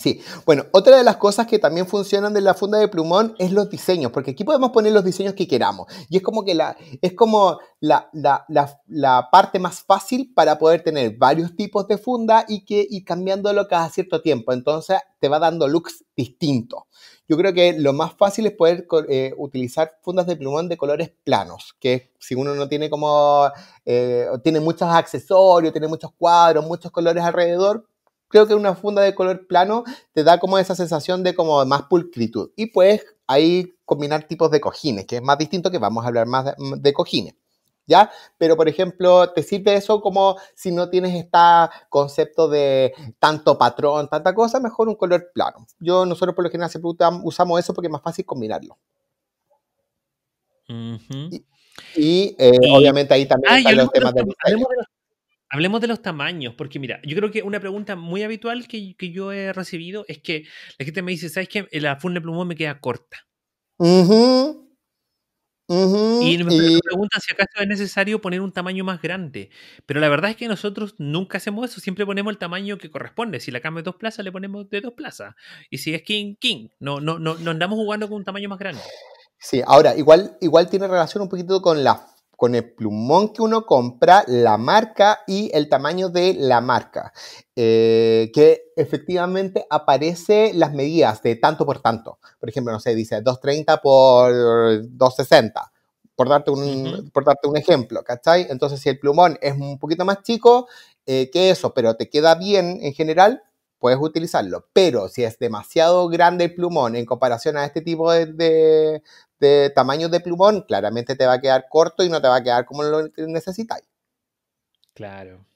[SPEAKER 2] Sí, bueno, otra de las cosas que también funcionan de la funda de plumón es los diseños, porque aquí podemos poner los diseños que queramos. Y es como que la, es como la, la, la, parte más fácil para poder tener varios tipos de funda y que ir cambiándolo cada cierto tiempo. Entonces te va dando looks distintos. Yo creo que lo más fácil es poder eh, utilizar fundas de plumón de colores planos, que si uno no tiene como, eh, tiene muchos accesorios, tiene muchos cuadros, muchos colores alrededor, creo que una funda de color plano te da como esa sensación de como más pulcritud. Y puedes ahí combinar tipos de cojines, que es más distinto que vamos a hablar más de, mm, cojines. ¿Ya? Pero, por ejemplo, te sirve eso como si no tienes este concepto de tanto patrón, tanta cosa, mejor un color plano. Yo, nosotros por lo general siempre usamos eso porque es más fácil combinarlo. Eh, y, obviamente ahí también están los temas de, Hablemos de
[SPEAKER 1] los tamaños, porque mira, yo creo que una pregunta muy habitual que, yo he recibido es que la gente me dice, ¿sabes qué? La funda de plumón me queda corta.
[SPEAKER 3] Y me
[SPEAKER 1] preguntan si acaso es necesario poner un tamaño más grande. Pero la verdad es que nosotros nunca hacemos eso, siempre ponemos el tamaño que corresponde. Si la cama es dos plazas, le ponemos de dos plazas. Y si es king, king. No, no, no, no andamos jugando con un tamaño más grande.
[SPEAKER 2] Sí, ahora, igual, igual tiene relación un poquito con la con el plumón que uno compra, la marca y el tamaño de la marca, eh, que efectivamente aparece las medidas de tanto por tanto. Por ejemplo, no sé, dice 230 por 260. Por darte, un, por darte un ejemplo, ¿cachai? Entonces, si el plumón es un poquito más chico eh, que eso, pero te queda bien en general, puedes utilizarlo. Pero si es demasiado grande el plumón en comparación a este tipo de, de de plumón, claramente te va a quedar corto y no te va a quedar como lo necesitáis. Claro.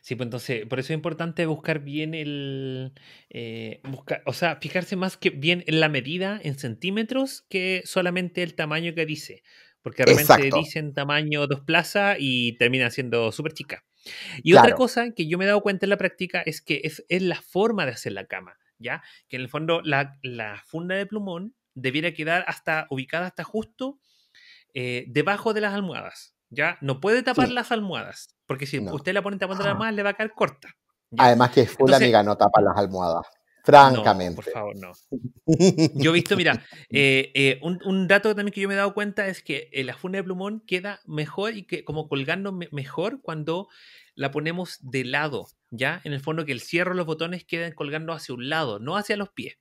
[SPEAKER 1] Sí, pues entonces, por eso es importante buscar bien el. Eh, buscar, o sea, fijarse más que bien en la medida en centímetros que solamente el tamaño que dice. Porque realmente dicen tamaño dos plazas y termina siendo súper chica. Y otra cosa que yo me he dado cuenta en la práctica es que es, la forma de hacer la cama, ¿ya? Que en el fondo la, la funda de plumón debiera quedar hasta ubicada hasta justo eh, debajo de las almohadas. ¿ya? No puede tapar las almohadas,
[SPEAKER 2] porque si usted
[SPEAKER 1] la pone tapando las ah. almohadas, le va a caer corta.
[SPEAKER 2] Además que es full amiga, no tapa las almohadas. Francamente. por favor, no.
[SPEAKER 1] Yo he visto, mira, eh, eh, un, dato también que yo me he dado cuenta es que el la funda de plumón queda mejor y que como colgando mejor cuando la ponemos de lado, ¿ya? En el fondo que el cierre, los botones quedan colgando hacia un lado, no hacia los pies.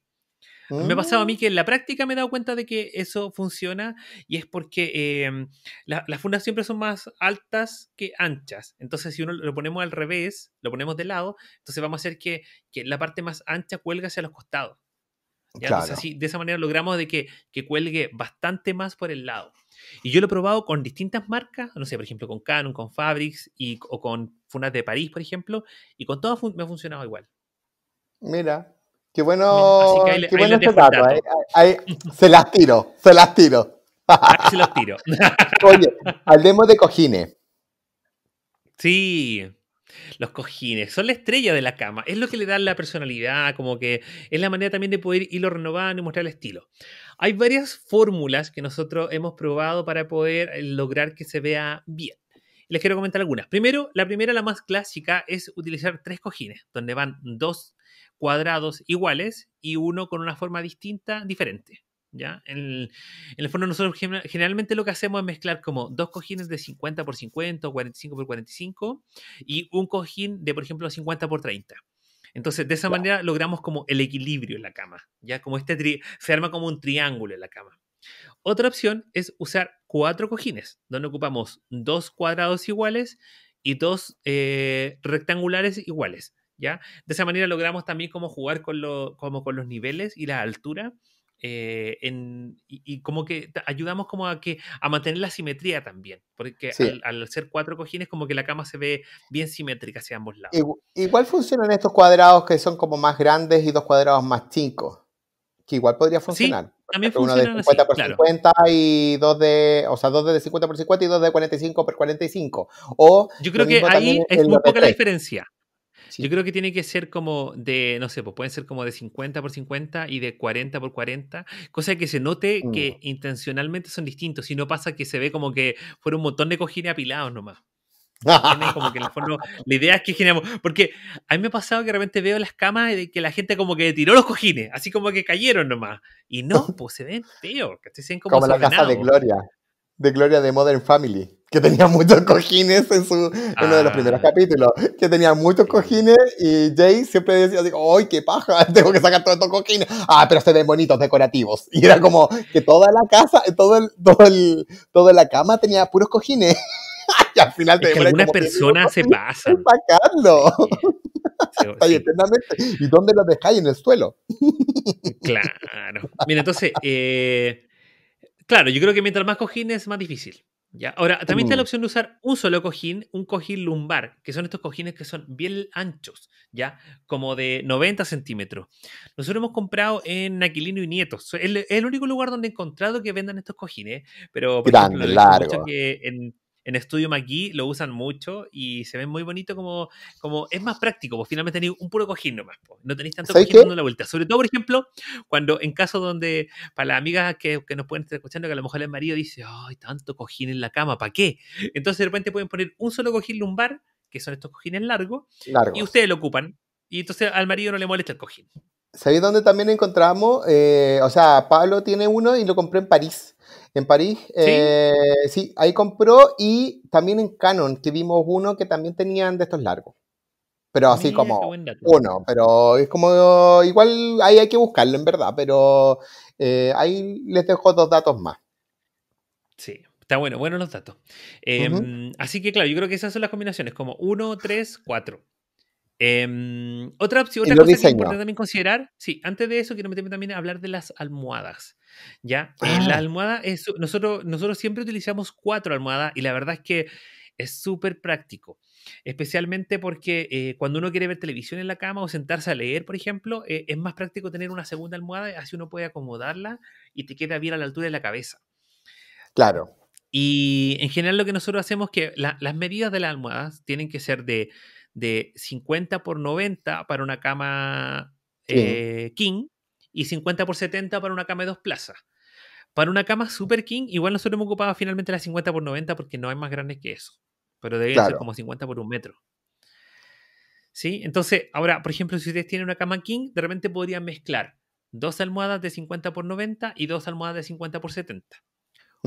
[SPEAKER 1] Me ha pasado a mí ah. que en la práctica me he dado cuenta de que eso funciona y es porque em, las fundas siempre son más altas que anchas. Entonces, si uno lo ponemos al revés, lo ponemos de lado, entonces vamos a hacer que, la parte más ancha cuelgue hacia los costados. así, de esa manera logramos de que, cuelgue bastante más por el lado. Y yo lo he probado con distintas marcas, no sé, por ejemplo, con Canon, con Fabrics y, o con Funas de París, por ejemplo, y con todas me ha funcionado igual.
[SPEAKER 2] Mira, Qué bueno. qué bueno ¿eh? se las tiro, se las tiro. Ah, se las tiro. Oye, hablemos de cojines. Sí.
[SPEAKER 1] Los cojines son la estrella de la cama, es lo que le da la personalidad, como que es la manera también de poder irlo renovando y mostrar el estilo. Hay varias fórmulas que nosotros hemos probado para poder eh, lograr que se vea bien les quiero comentar algunas. Primero, la primera, la más clásica, es utilizar tres cojines, donde van dos cuadrados iguales y uno con una forma distinta, diferente. ¿Ya? En, el, fondo nosotros generalmente lo que hacemos es mezclar como dos cojines de 50 por 50 o 45 por 45 y un cojín de, por ejemplo, 50 por 30. Entonces, de esa manera logramos como el equilibrio en la cama, ¿ya? Como este, se arma como un triángulo en la cama. Otra opción es usar cuatro cojines, donde ocupamos dos cuadrados iguales y dos eh, rectangulares iguales. ¿ya? De esa manera logramos también como jugar con, los niveles y la altura. Eh, y, como que ayudamos como a que a mantener la simetría también, porque al, al, ser cuatro cojines como que la cama se ve bien simétrica hacia ambos lados.
[SPEAKER 2] Igual, funcionan estos cuadrados que son como más grandes y dos cuadrados más chicos que igual podría funcionar. también Uno de 50 por 50 y dos de, o sea, dos de 50 por 50 y dos de 45 por 45. O Yo creo que ahí es muy poca la diferencia.
[SPEAKER 1] Yo creo que tiene que ser como de, no sé, pues pueden ser como de 50 por 50 y de 40 por 40, cosa que se note mm. que intencionalmente son distintos, si no pasa que se ve como que fuera un montón de cojines apilados nomás. Como que la idea es que generamos. Porque a mí me ha pasado que de repente veo las camas y de que la gente como que tiró los cojines, así como que cayeron nomás. Y no, pues se ven feos, que estoy como. la casa de
[SPEAKER 2] Gloria, de Gloria de Modern Family, que tenía muchos cojines en, su, uno de los ah. primeros capítulos, que tenía muchos cojines y Jay siempre decía, así, ¡ay, qué paja! Tengo que sacar todos estos cojines. Ah, pero se ven bonitos, decorativos. Y era como que toda la casa, todo el, todo toda la cama tenía puros cojines. al final te es que algunas personas
[SPEAKER 1] se pasan.
[SPEAKER 2] Sacarlo. Sí, eternamente. ¿Y dónde lo dejáis? En el suelo.
[SPEAKER 1] claro. Mira, entonces, eh, claro, yo creo que mientras más cojines más difícil. ¿ya? Ahora, también está la mm. opción de usar un solo cojín, un cojín lumbar, que son estos cojines que son bien anchos, ¿ya? Como de 90 centímetros. Nosotros hemos comprado en Aquilino y Nietos. Es el, único lugar donde he encontrado que vendan estos cojines, pero... Grande, largo. en, en Estudio McGee lo usan mucho y se ven muy bonito como, como es más práctico, pues finalmente tenéis un puro cojín nomás, pues, no tenéis tanto cojín dando la vuelta. Sobre todo, por ejemplo, cuando en caso donde, para las amigas que, nos pueden estar escuchando, que a lo mejor el marido dice, ay, tanto cojín en la cama, ¿para qué? Entonces de repente pueden poner un solo cojín lumbar, que son estos cojines largos, y ustedes lo ocupan. Y entonces al marido no le molesta el cojín.
[SPEAKER 2] ¿Sabéis dónde también encontramos? Eh, o sea, Pablo tiene uno y lo compré en París. En París, eh, ¿Sí? ahí compró y también en Canon, que vimos uno que también tenían de estos largos. Pero así como uno, pero es como, igual ahí hay que buscarlo en verdad, pero eh, ahí les dejo dos datos más. Sí,
[SPEAKER 1] está bueno, buenos los datos. Em, así que claro, yo creo que esas son las combinaciones, como 1, tres, cuatro. Em, otra opción, otra cosa que importante también considerar, sí, antes de eso quiero meterme también a hablar de las almohadas. ¿ya? Eh, la ah. almohada es, nosotros, nosotros siempre utilizamos cuatro almohadas y la verdad es que es súper práctico. Especialmente porque eh, cuando uno quiere ver televisión en la cama o sentarse a leer, por ejemplo, eh, es más práctico tener una segunda almohada, así uno puede acomodarla y te queda bien a la altura de la cabeza. Claro. Y en general lo que nosotros hacemos es que las medidas de las almohadas tienen que ser de, de 50 por 90 para una cama king y 50 por 70 para una cama de dos plazas. Para una cama super king, igual nosotros hemos ocupado finalmente las 50 por 90 porque no hay más grandes que eso. Pero debe ser como 50 por un metro. ¿Sí? Entonces, ahora, por ejemplo, si ustedes tienen una cama king, de repente podrían mezclar dos almohadas de 50 por 90 y dos almohadas de 50 por 70.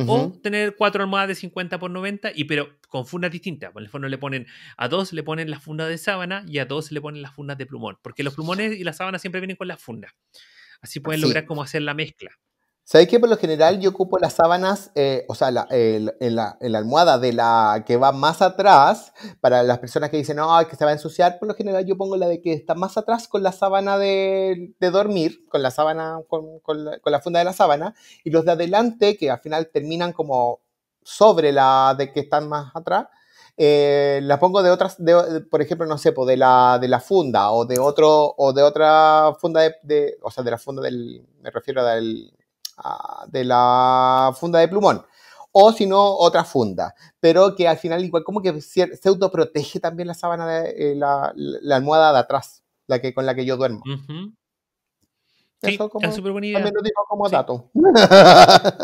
[SPEAKER 1] O tener cuatro almohadas de 50 por 90, y, pero con fundas distintas. Por el fondo le ponen a dos le ponen las fundas de sábana y a dos le ponen las fundas de plumón. Porque los plumones y las sábanas siempre vienen con las fundas.
[SPEAKER 2] Así pueden lograr
[SPEAKER 1] como hacer la mezcla.
[SPEAKER 2] Sabéis que por lo general yo ocupo las sábanas, eh, o sea, en, la, almohada de la que va más atrás, para las personas que dicen, no, que se va a ensuciar, por lo general yo pongo la de que está más atrás con la sábana de, dormir, con la sábana, con, la, con, la, funda de la sábana, y los de adelante, que al final terminan como sobre la de que están más atrás, eh, la pongo de otras, por ejemplo, no sé, de la, de la funda o de otro, o de otra funda de, o sea, de la funda del, me refiero a, del, de la funda de plumón. O si no, otra funda. Pero que al final igual como que se autoprotege también la sábana de eh, la, almohada de atrás, la que con la que yo duermo. Eso como, como dato.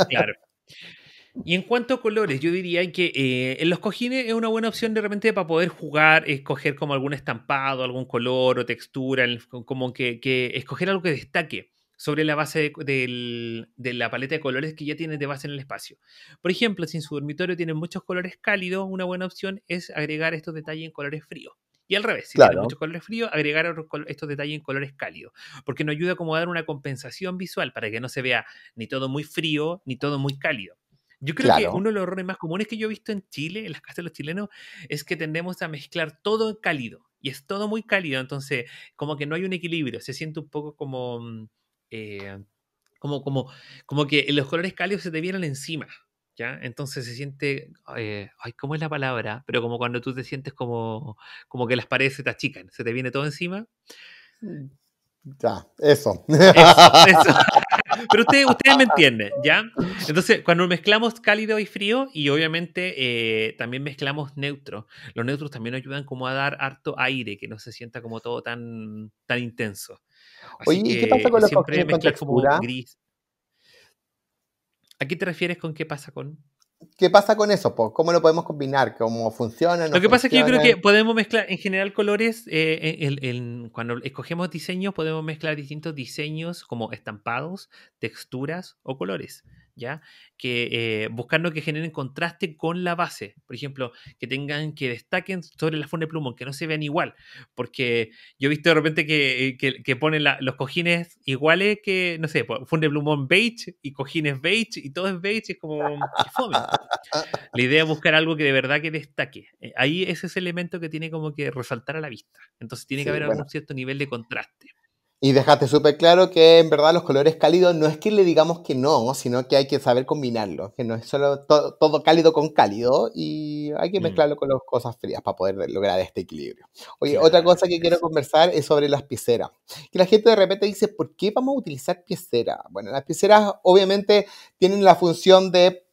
[SPEAKER 2] Claro.
[SPEAKER 1] Y en cuanto a colores, yo diría que eh, en los cojines es una buena opción de repente para poder jugar, escoger como algún estampado, algún color o textura, como que, escoger algo que destaque sobre la base de, la paleta de colores que ya tienes de base en el espacio. Por ejemplo, si en su dormitorio tienen muchos colores cálidos, una buena opción es agregar estos detalles en colores fríos. Y al revés, si tienen muchos colores fríos, agregar estos detalles en colores cálidos, porque nos ayuda como a dar una compensación visual para que no se vea ni todo muy frío ni todo muy cálido. Yo creo que uno de los errores más comunes que yo he visto en Chile, en las casas de los chilenos, es que tendemos a mezclar todo en cálido. Y es todo muy cálido, entonces como que no hay un equilibrio, se siente un poco como... Mm, eh, como, como, como que los colores cálidos se te vienen encima, ¿ya? Entonces se siente, eh, ay, ¿cómo es la palabra? Pero como cuando tú te sientes como, como que las paredes te achican, se te viene todo encima.
[SPEAKER 2] Mm, ya, Eso, eso. Pero ustedes, me entienden,
[SPEAKER 1] ¿ya? Entonces, cuando mezclamos cálido y frío, y obviamente eh, también mezclamos neutro, los neutros también ayudan como a dar harto aire, que no se sienta como todo tan, tan intenso.
[SPEAKER 2] Oye, ¿y qué pasa con los Siempre con textura?
[SPEAKER 1] Gris. ¿A qué te refieres con qué pasa con...?
[SPEAKER 2] ¿Qué pasa con eso? ¿Cómo lo podemos combinar? ¿Cómo funciona? lo que pasa es que yo creo que
[SPEAKER 1] podemos mezclar en general colores. Eh, eh, cuando escogemos diseños, podemos mezclar distintos diseños como estampados, texturas o colores. ¿ya? Que eh, buscando que generen contraste con la base, por ejemplo, que tengan, que destaquen sobre la funda de plumón, que no se vean igual, porque yo he visto de repente que, eh, ponen los cojines iguales que, no sé, de plumón beige y cojines beige y todo es beige, es como fome. La idea es buscar algo que de verdad que destaque. Eh, ahí es ese elemento que tiene como que resaltar a la vista. Entonces tiene que haber algún cierto nivel de contraste.
[SPEAKER 2] Y dejaste súper claro que en verdad los colores cálidos no es que le digamos que no, sino que hay que saber combinarlos, que no es solo todo cálido con cálido y hay que mm. mezclarlo con las cosas frías para poder lograr este equilibrio. Oye, otra cosa que quiero conversar es sobre las pieceras Que la gente de repente dice, ¿por qué vamos a utilizar pieceras? Bueno, las pieceras obviamente tienen la función de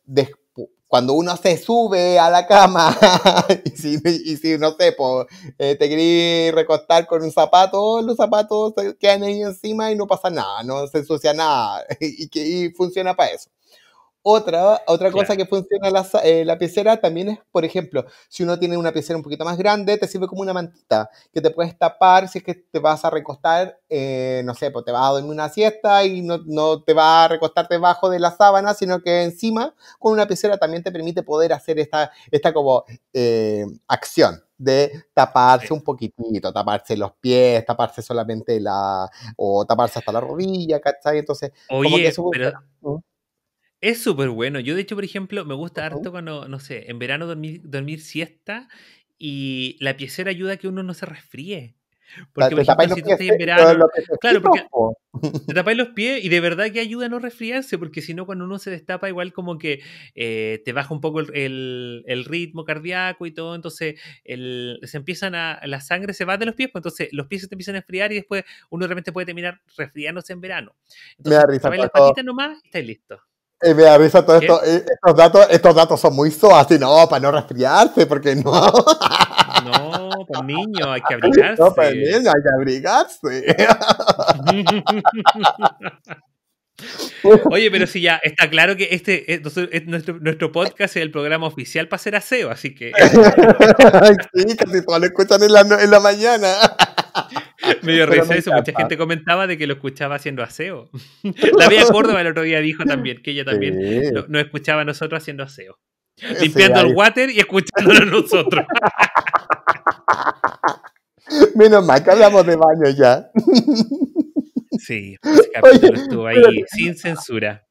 [SPEAKER 2] cuando uno se sube a la cama y, si, y si, no sé, eh, te querés recostar con un zapato, los zapatos quedan ahí encima y no pasa nada, no se ensucia nada y, que y funciona para eso. Otra, otra cosa que funciona la, eh, la piecera también es, por ejemplo, si uno tiene una piecera un poquito más grande, te sirve como una mantita que te puedes tapar si es que te vas a recostar, eh, no sé, pues te vas a dormir una siesta y no, te va a recostar debajo de la sábana, sino que encima con una piecera también te permite poder hacer esta, esta como eh, acción de taparse un poquitito, taparse los pies, taparse solamente la, o taparse hasta la rodilla, ¿cachai? Entonces, Oye, eso,
[SPEAKER 1] es súper bueno. Yo, de hecho, por ejemplo, me gusta harto cuando, no sé, en verano dormir, siesta y la piecera ayuda a que uno no se resfríe.
[SPEAKER 3] Porque, por si estás en eh, verano, claro, porque
[SPEAKER 1] te tapáis los pies y de verdad que ayuda a no resfriarse, porque si no, cuando uno se destapa, igual como que eh, te baja un poco el, ritmo cardíaco y todo, entonces se empiezan a, la sangre se va de los pies, pues entonces los pies se te empiezan a enfriar y después uno realmente puede terminar resfriándose en verano.
[SPEAKER 2] Entonces, te tapáis las patitas
[SPEAKER 1] nomás y estás listo. Y eh, me avisa todo esto, eh,
[SPEAKER 2] estos datos, estos datos son muy suaves no, para no resfriarse, porque no. No,
[SPEAKER 1] pues niño, hay que pues,
[SPEAKER 2] abrigarse. No, niño, hay que abrigarse.
[SPEAKER 1] Oye, pero si ya está claro que este, eh, nuestro, podcast es el programa oficial para hacer aseo, así que.
[SPEAKER 2] sí, casi todos lo escuchan en la, en la mañana. Me dio risa eso. Mucha gente
[SPEAKER 1] comentaba de que lo escuchaba haciendo aseo. La vía Córdoba el otro día dijo también que ella también no escuchaba a nosotros haciendo aseo. limpiando el water y escuchándolo a nosotros.
[SPEAKER 2] Menos mal que hablamos de baño ya. Sí, estuvo ahí sin
[SPEAKER 1] censura.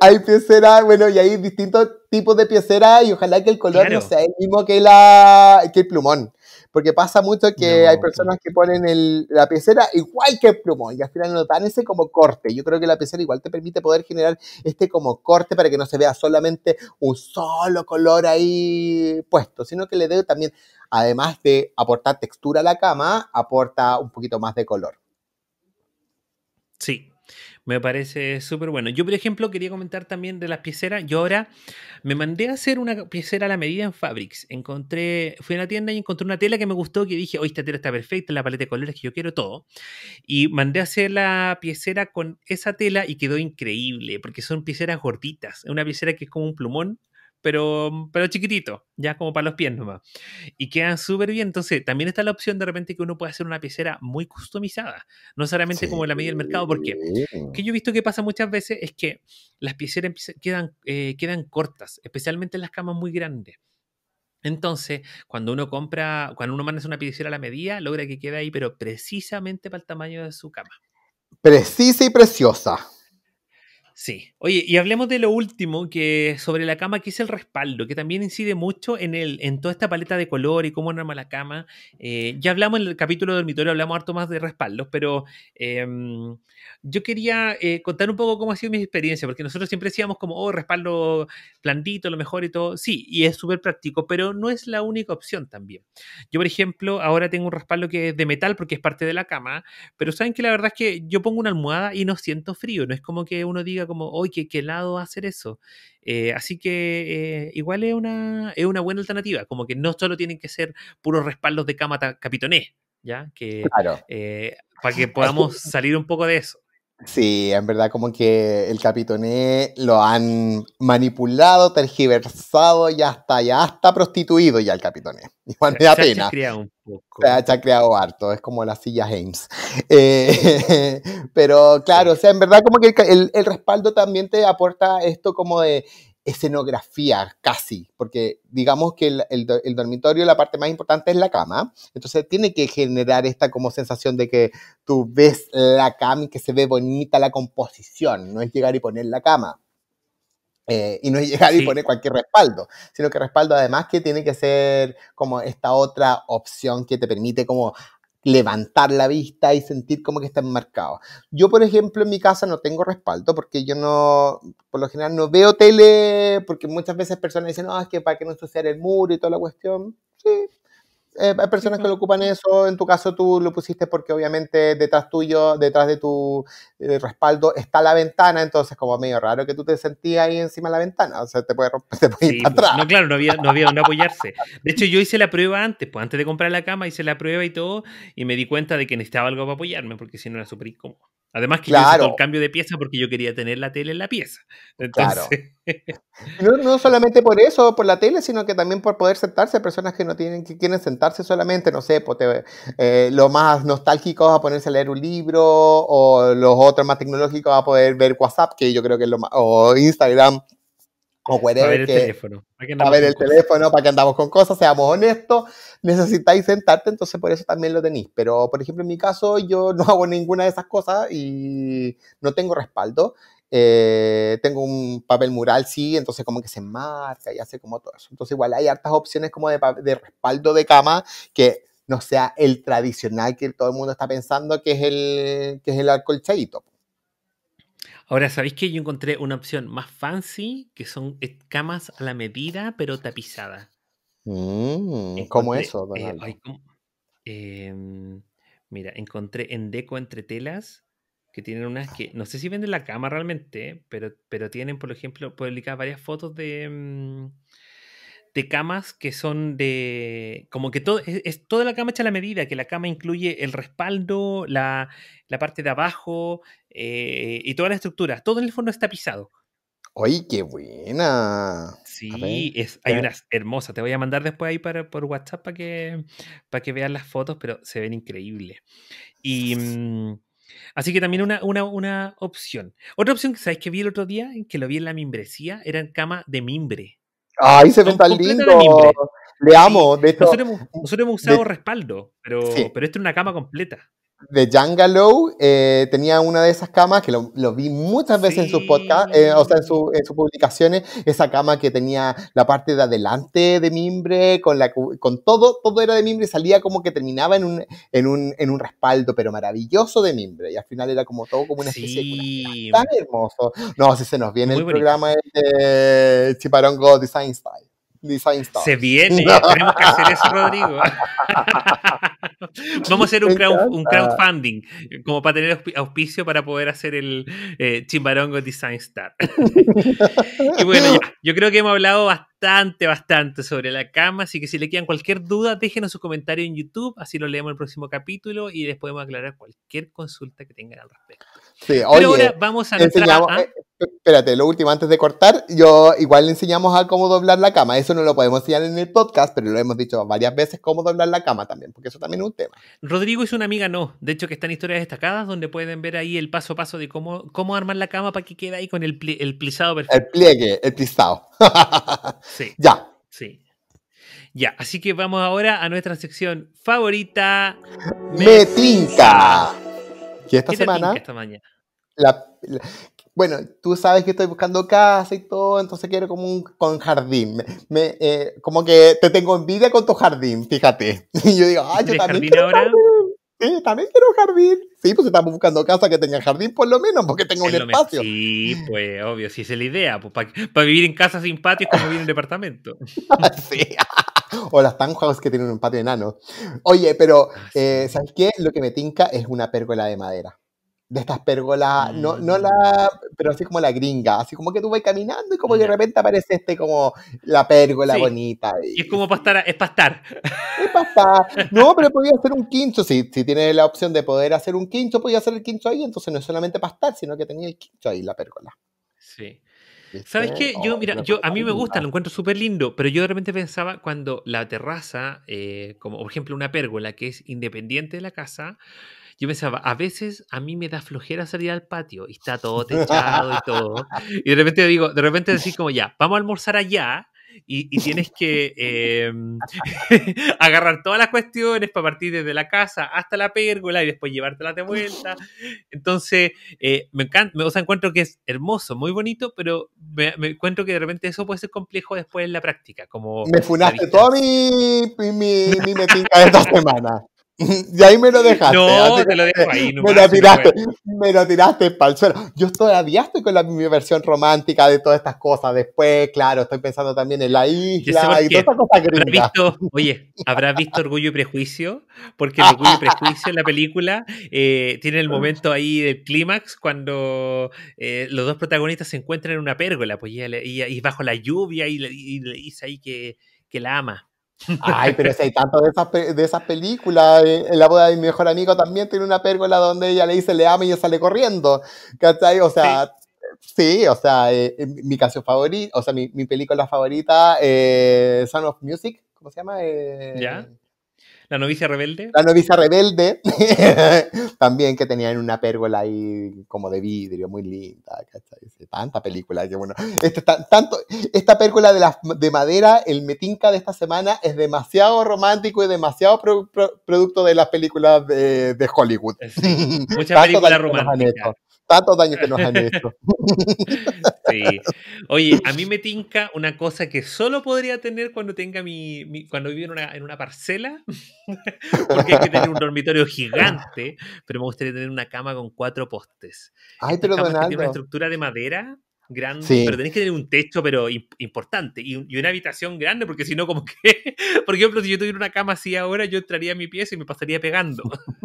[SPEAKER 2] Hay, pieceras, bueno, y hay distintos tipos de pieceras y ojalá que el color no sea el mismo que, la, que el plumón. Porque pasa mucho que hay personas que ponen el, la pecera igual que el plumón y al final no dan ese como corte. Yo creo que la pecera igual te permite poder generar este como corte para que no se vea solamente un solo color ahí puesto, sino que le dé también, además de aportar textura a la cama, aporta un poquito más de color.
[SPEAKER 1] Sí, me parece súper bueno. Yo, por ejemplo, quería comentar también de las pieceras. Yo ahora me mandé a hacer una piecera a la medida en Fabrics. Encontré, fui a la tienda y encontré una tela que me gustó, que dije, hoy esta tela está perfecta, la paleta de colores que yo quiero, todo. Y mandé a hacer la piecera con esa tela y quedó increíble, porque son pieceras gorditas. Una piecera que es como un plumón pero, mm, pero chiquitito, ya como para los pies nomás. Y quedan súper bien. Entonces, también está la opción de repente que uno puede hacer una piecera muy customizada, no solamente como la media del mercado, porque que yo he visto que pasa muchas veces es que las pieceras quedan, eh, quedan cortas, especialmente en las camas muy grandes. Entonces, cuando uno compra, cuando uno manda una piecera a la medida, logra que quede ahí, pero precisamente para el tamaño de su cama.
[SPEAKER 2] Precisa y preciosa. Sí.
[SPEAKER 1] Oye, y hablemos de lo último, que sobre la cama, que es el respaldo, que también incide mucho en, el, en toda esta paleta de color y cómo arma la cama. Eh, ya hablamos en el capítulo de dormitorio, hablamos harto más de respaldos, pero em, yo quería eh, contar un poco cómo ha sido mi experiencia, porque nosotros siempre decíamos como, oh, respaldo blandito, lo mejor y todo. Sí, y es súper práctico, pero no es la única opción también. Yo, por ejemplo, ahora tengo un respaldo que es de metal porque es parte de la cama, pero saben que la verdad es que yo pongo una almohada y no siento frío, no es como que uno diga, como, oye, ¿qué, lado hacer eso? Eh, así que eh, igual es una, es una buena alternativa, como que no solo tienen que ser puros respaldos de cámara capitoné, ¿ya? Que, eh, para que podamos salir un poco de eso.
[SPEAKER 2] Sí, en verdad como que el Capitoné lo han manipulado, tergiversado y hasta ya está prostituido ya el Capitoné. Igual Se
[SPEAKER 3] ha un poco.
[SPEAKER 2] Se ha chacreado harto, es como la silla James. Eh, pero claro, o sea, en verdad como que el, el respaldo también te aporta esto como de escenografía casi, porque digamos que el, dormitorio, la parte más importante es la cama, entonces tiene que generar esta como sensación de que tú ves la cama y que se ve bonita la composición, no es llegar y poner la cama. Eh, y no es llegar y poner cualquier respaldo, sino que respaldo además que tiene que ser como esta otra opción que te permite como levantar la vista y sentir como que está enmarcado. Yo, por ejemplo, en mi casa no tengo respaldo porque yo no, por lo general no veo tele, porque muchas veces personas dicen, no, es que para que no ensuciar el muro y toda la cuestión. Sí, eh, hay personas que lo ocupan eso, en tu caso tú lo pusiste porque obviamente detrás tuyo, detrás de tu eh, respaldo está la ventana, entonces como medio raro que tú te sentías ahí encima de la ventana, o sea, te puede romper, te puede ir pues, atrás.
[SPEAKER 1] No, claro, no había, no había donde apoyarse. De hecho, yo hice la prueba antes, pues antes de comprar la cama hice la prueba y todo, y me di cuenta de que necesitaba algo para apoyarme, porque si no era súper incómodo. Además que yo el cambio de pieza porque yo quería tener la tele en la pieza. Claro.
[SPEAKER 2] No, solamente por eso, por la tele, sino que también por poder sentarse personas que no tienen, que quieren sentarse solamente, no sé, pues, eh, los más nostálgicos a ponerse a leer un libro, o los otros más tecnológicos a poder ver WhatsApp, que yo creo que es lo más, o Instagram, o ver el teléfono. Para, ver el teléfono, para que andamos con cosas, seamos honestos, necesitáis sentarte, entonces por eso también lo tenéis. Pero, por ejemplo, en mi caso, yo no hago ninguna de esas cosas y no tengo respaldo. Eh, tengo un papel mural, sí, entonces como que se marca y hace como todo eso. Entonces igual hay hartas opciones como de, de respaldo de cama que no sea el tradicional que todo el mundo está pensando que es el, que es el alcohol
[SPEAKER 1] Ahora, ¿sabéis que yo encontré una opción más fancy? Que son camas a la medida, pero tapizadas.
[SPEAKER 3] Mm, ¿Cómo eso, eh,
[SPEAKER 1] em, mira, encontré en Deco Entre Telas que tienen unas que, no sé si venden la cama realmente, pero, pero tienen, por ejemplo, publicadas varias fotos de... Mm, de camas que son de. como que todo, es, toda la cama hecha a la medida, que la cama incluye el respaldo, la, parte de abajo eh, y toda la estructura. Todo en el fondo está pisado.
[SPEAKER 2] ¡Ay, qué buena! Sí, es, hay unas
[SPEAKER 1] hermosas. Te voy a mandar después ahí por WhatsApp para que, para que veas las fotos, pero se ven increíbles. Y. Mm, así que también una, una, opción. Otra opción que sabéis que vi el otro día, que lo vi en la mimbresía. eran cama de mimbre. Ahí se ve tan lindo. Le amo. De nosotros, hemos, usado respaldo, pero, pero esto es una cama completa
[SPEAKER 2] de Django eh, tenía una de esas camas que lo, vi muchas veces en sus podcast, eh, o sea, en, sus publicaciones, esa cama que tenía la parte de adelante de mimbre, con, la, con todo, todo era de mimbre y salía como que terminaba en un, en un, en un respaldo, pero maravilloso de mimbre. Y al final era como todo como una especie de tan hermoso. No, si se nos viene el programa este de Chiparongo Design Style. Design Style. Se viene, tenemos que hacer eso, Rodrigo.
[SPEAKER 1] Vamos a hacer un, crowdfunding como para tener auspicio para poder hacer el eh, Chimbarongo Design Star. y bueno, ya, yo creo que hemos hablado bastante bastante, bastante sobre la cama, así que si le quedan cualquier duda, déjenos su comentario en YouTube, así lo leemos el próximo capítulo y después podemos aclarar cualquier consulta que tengan al respecto. Sí, Pero ahora vamos a entrar ¿ah? eh,
[SPEAKER 2] Espérate, lo último, antes de cortar, yo igual le enseñamos a cómo doblar la cama. Eso no lo podemos enseñar en el podcast, pero lo hemos dicho varias veces, cómo doblar la cama también, porque eso también es un tema.
[SPEAKER 1] Rodrigo es una amiga, no. De hecho, que están historias destacadas donde pueden ver ahí el paso a paso de cómo, cómo armar la cama para que quede ahí con el, pli el perfecto.
[SPEAKER 2] El pliegue, el plisado sí. Ya. Sí.
[SPEAKER 1] Ya, así que vamos ahora a nuestra sección favorita.
[SPEAKER 3] Me,
[SPEAKER 2] ¿Qué esta semana. esta mañana? bueno, tú sabes que estoy buscando casa y todo, entonces quiero como un con jardín. Eh, como que te tengo envidia con tu jardín, fíjate. Y yo digo, ah, yo también. Jardín ahora? Eh, también quiero un jardín. Sí, pues estamos buscando casa que tengan jardín, por lo menos, porque tengo un espacio.
[SPEAKER 1] Sí, pues obvio, si es la idea. Pues, Para vivir en casa sin patio es como vivir en departamento.
[SPEAKER 2] O las tanjas que tienen un patio enano. Oye, pero ah, eh, ¿sabes qué? Lo que me tinca es una pérgola de madera de estas pérgolas, no, no la, mm. pero así como la gringa, así como que tú vas caminando y como de repente aparece este como la pérgola bonita.
[SPEAKER 1] Y... es como pastar es pastar
[SPEAKER 2] Es No, pero podía hacer un quincho, si, si tiene la opción de poder hacer un quincho, podía hacer el quincho ahí, entonces no es solamente pastar sino que tenía el quincho ahí, la pérgola. Sí. ¿Sabes qué? Yo, oh, mira, yo, a mí me gusta, lo
[SPEAKER 1] encuentro súper lindo, pero yo de repente pensaba cuando la terraza, eh, como por ejemplo una pérgola que es independiente de la casa, yo pensaba, a veces a mí me da flojera salir al patio y está todo techado y todo. Y de repente digo, de repente decís como ya, vamos a almorzar allá, y, y, tienes que em, agarrar todas las cuestiones para partir desde la casa hasta la pérgola y después llevártela de vuelta. Entonces, eh, me encanta, o sea, encuentro que es hermoso, muy bonito, pero me, encuentro que de repente eso puede ser complejo después en la
[SPEAKER 2] práctica. Como me funaste toda mi, mi, mi, mi de dos semanas y ahí me lo dejaste. No, te lo dejo ahí. me, lo tiraste, me tiraste para el suelo. Yo todavía estoy con la, mi versión romántica de todas estas cosas. Después, claro, estoy pensando también en la isla y todas estas cosas visto,
[SPEAKER 1] Oye, ¿habrás visto Orgullo y Prejuicio? Porque Orgullo y Prejuicio en la película eh, tiene el momento ahí del clímax cuando eh, los dos protagonistas se encuentran en una pérgola pues, y, bajo la lluvia y, le dice ahí que, que la ama.
[SPEAKER 2] Ay, pero si hay tantas de esas, de esas películas. En la boda de mi mejor amigo también tiene una pérgola donde ella le dice le ama y ella sale corriendo. ¿Cachai? O sea, sí, eh, eh, o sea, mi caso favorita, o sea, mi, película favorita, eh, Sound of Music, ¿cómo se llama? Eh, ¿Ya?
[SPEAKER 1] La novicia rebelde.
[SPEAKER 2] La novicia rebelde. También que tenían una pérgola ahí como de vidrio, muy linda. Tanta película que bueno. Este tanto, esta pérgola de, de madera, el metinca de esta semana, es demasiado romántico y demasiado producto de las películas de, Hollywood. Eh, Muchas películas románticas tantos daños que nos han hecho.
[SPEAKER 1] Sí. Oye, a mí me tinca una cosa que solo podría tener cuando tenga mi, cuando vivo en una, parcela, porque hay que tener un dormitorio gigante, pero me gustaría tener una cama con cuatro postes. Ay, Tiene una estructura de madera grande, pero tenés que tener un techo, pero importante, y, una habitación grande, porque si no, como que, por ejemplo, si yo tuviera una cama así ahora, yo entraría a mi pieza y me pasaría pegando.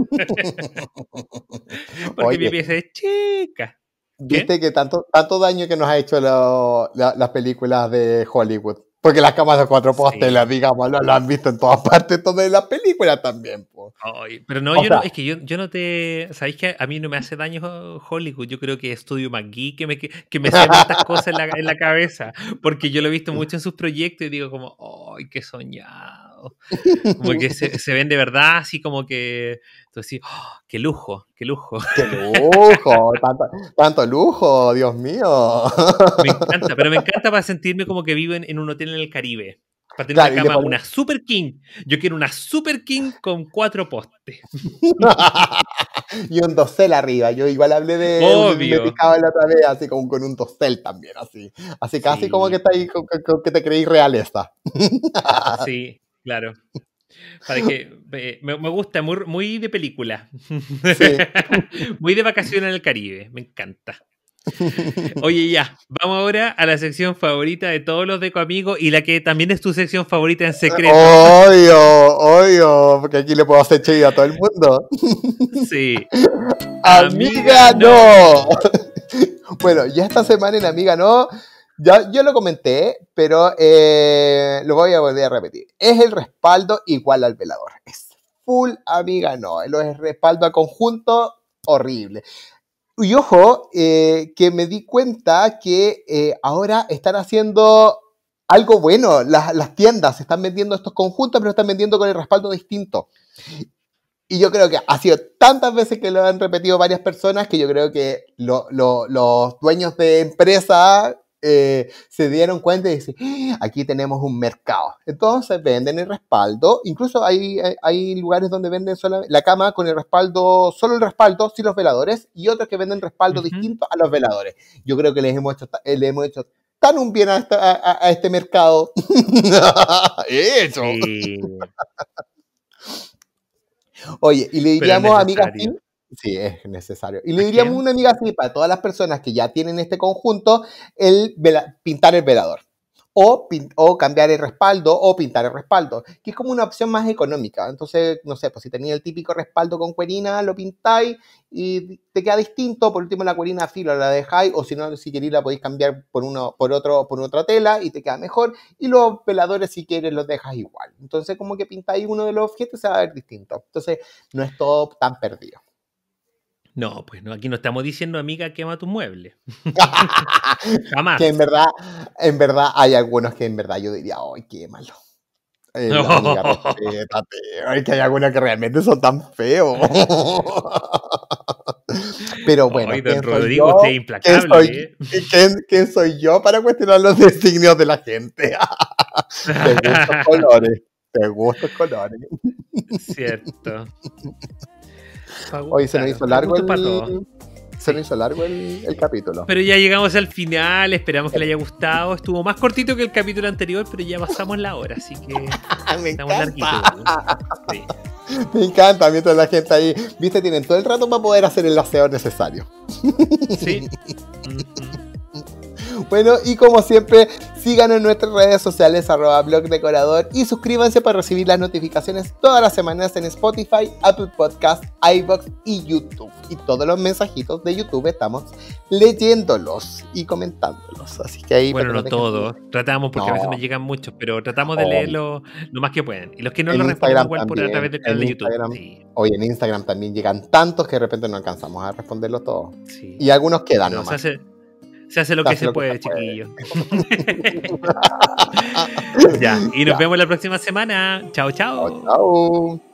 [SPEAKER 1] porque mi pieza es chica.
[SPEAKER 2] Viste que tanto, tanto daño que nos ha hecho las películas de Hollywood. Porque las camas de cuatro postes digamos, las han visto en todas partes, todo la película también.
[SPEAKER 1] pero no, yo no, es que yo, no te. ¿Sabéis que a mí no me hace daño Hollywood? Yo creo que Estudio McGee que me, que, estas cosas en la, en la, cabeza. Porque yo lo he visto mucho en sus proyectos y digo, como, ¡ay, qué soñado! Como que se, ven de verdad así como que. Entonces, sí ¡ah! qué lujo, qué lujo. Qué lujo,
[SPEAKER 2] tanto, lujo, Dios mío. Me
[SPEAKER 1] encanta, pero me encanta para sentirme como que vivo en, un hotel en el Caribe. Para tener una cama, una Super King. Yo quiero una Super King con cuatro postes.
[SPEAKER 2] y un dosel arriba. Yo igual hablé de. Obvio. la otra vez, así como con un dosel también, así. Así casi como que, está ahí, que te creí esta
[SPEAKER 1] sí. Claro. Para que, eh, me, gusta, muy, de película. muy de vacaciones en el Caribe, me encanta. Oye, ya, vamos ahora a la sección favorita de todos los DecoAmigos y la que también es tu sección favorita en secreto. Odio,
[SPEAKER 2] odio, porque aquí le puedo hacer chido a todo el mundo. Sí. Amiga, no. bueno, ya esta semana en Amiga no yo lo comenté, pero eh, lo voy a volver a repetir. Es el respaldo igual al velador. Es full amiga, no. Lo es respaldo a conjunto, horrible. Y ojo, eh, que me di cuenta que eh, ahora están haciendo algo bueno. Las, tiendas están vendiendo estos conjuntos, pero están vendiendo con el respaldo distinto. Y yo creo que ha sido tantas veces que lo han repetido varias personas que yo creo que los dueños de empresas eh, se dieron cuenta y dicen, ah, aquí tenemos un mercado. Entonces venden el respaldo, incluso hay, hay, lugares donde venden la cama con el respaldo, solo el respaldo, sin los veladores, y otros que venden respaldo distinto a los veladores. Yo creo que les hemos hecho, eh, les hemos hecho tan un bien a, este mercado. Eso. Oye, y le diríamos a Sí, es necesario. Y le diríamos una amiga así para todas las personas que ya tienen este conjunto, el pintar el velador. O, cambiar el respaldo o pintar el respaldo, que es como una opción más económica. Entonces, no sé, pues si tenía el típico respaldo con cuerina, lo pintáis y te queda distinto. Por último, la cuerina filo la dejáis, o si no, si queréis, la podéis cambiar por, uno, por, otro, por otra tela y te queda mejor. Y los veladores, si quieres, los dejas igual. Entonces, como que pintáis uno de los objetos, se va a ver distinto. Entonces, no es todo tan perdido. No,
[SPEAKER 1] pues no, aquí no estamos diciendo, amiga, quema tu mueble.
[SPEAKER 2] Jamás. Que en verdad, en verdad hay algunos que en verdad yo diría, ¡ay, quémalo! Eh, Ay, que hay algunos que realmente son tan feos. Pero bueno, Rodrigo, usted es implacable. ¿eh? ¿quién soy, ¿quién, soy, yo para cuestionar los designios de la gente? de los colores, de los colores. Cierto. Hoy se nos hizo largo el... capítulo. Pero
[SPEAKER 1] ya llegamos al final, esperamos que le haya gustado. Estuvo más cortito que el capítulo anterior, pero ya pasamos la hora, así que Me estamos larguitos.
[SPEAKER 2] Me encanta, mientras la gente ahí, viste, tienen todo el rato para poder hacer el laseo necesario. Sí. Mm, mm. Bueno, y como siempre, Síganos en nuestras redes sociales arroba blog y suscríbanse para recibir las notificaciones todas las semanas en Spotify, Apple Podcast, iBox y YouTube. Y todos los mensajitos de YouTube estamos leyéndolos y comentándolos. Así que ahí... Bueno, no todos.
[SPEAKER 1] Tratamos, porque a veces nos llegan muchos, pero tratamos de leerlo lo más que pueden. Y los que no lo respondemos igual por a través del canal de YouTube.
[SPEAKER 2] Hoy en Instagram también llegan tantos que de repente no alcanzamos a responderlos todos. Sí. Y algunos quedan nos
[SPEAKER 1] se hace lo que se puede, chiquillo. ya, y nos vemos la próxima semana. chao. Chao, chao.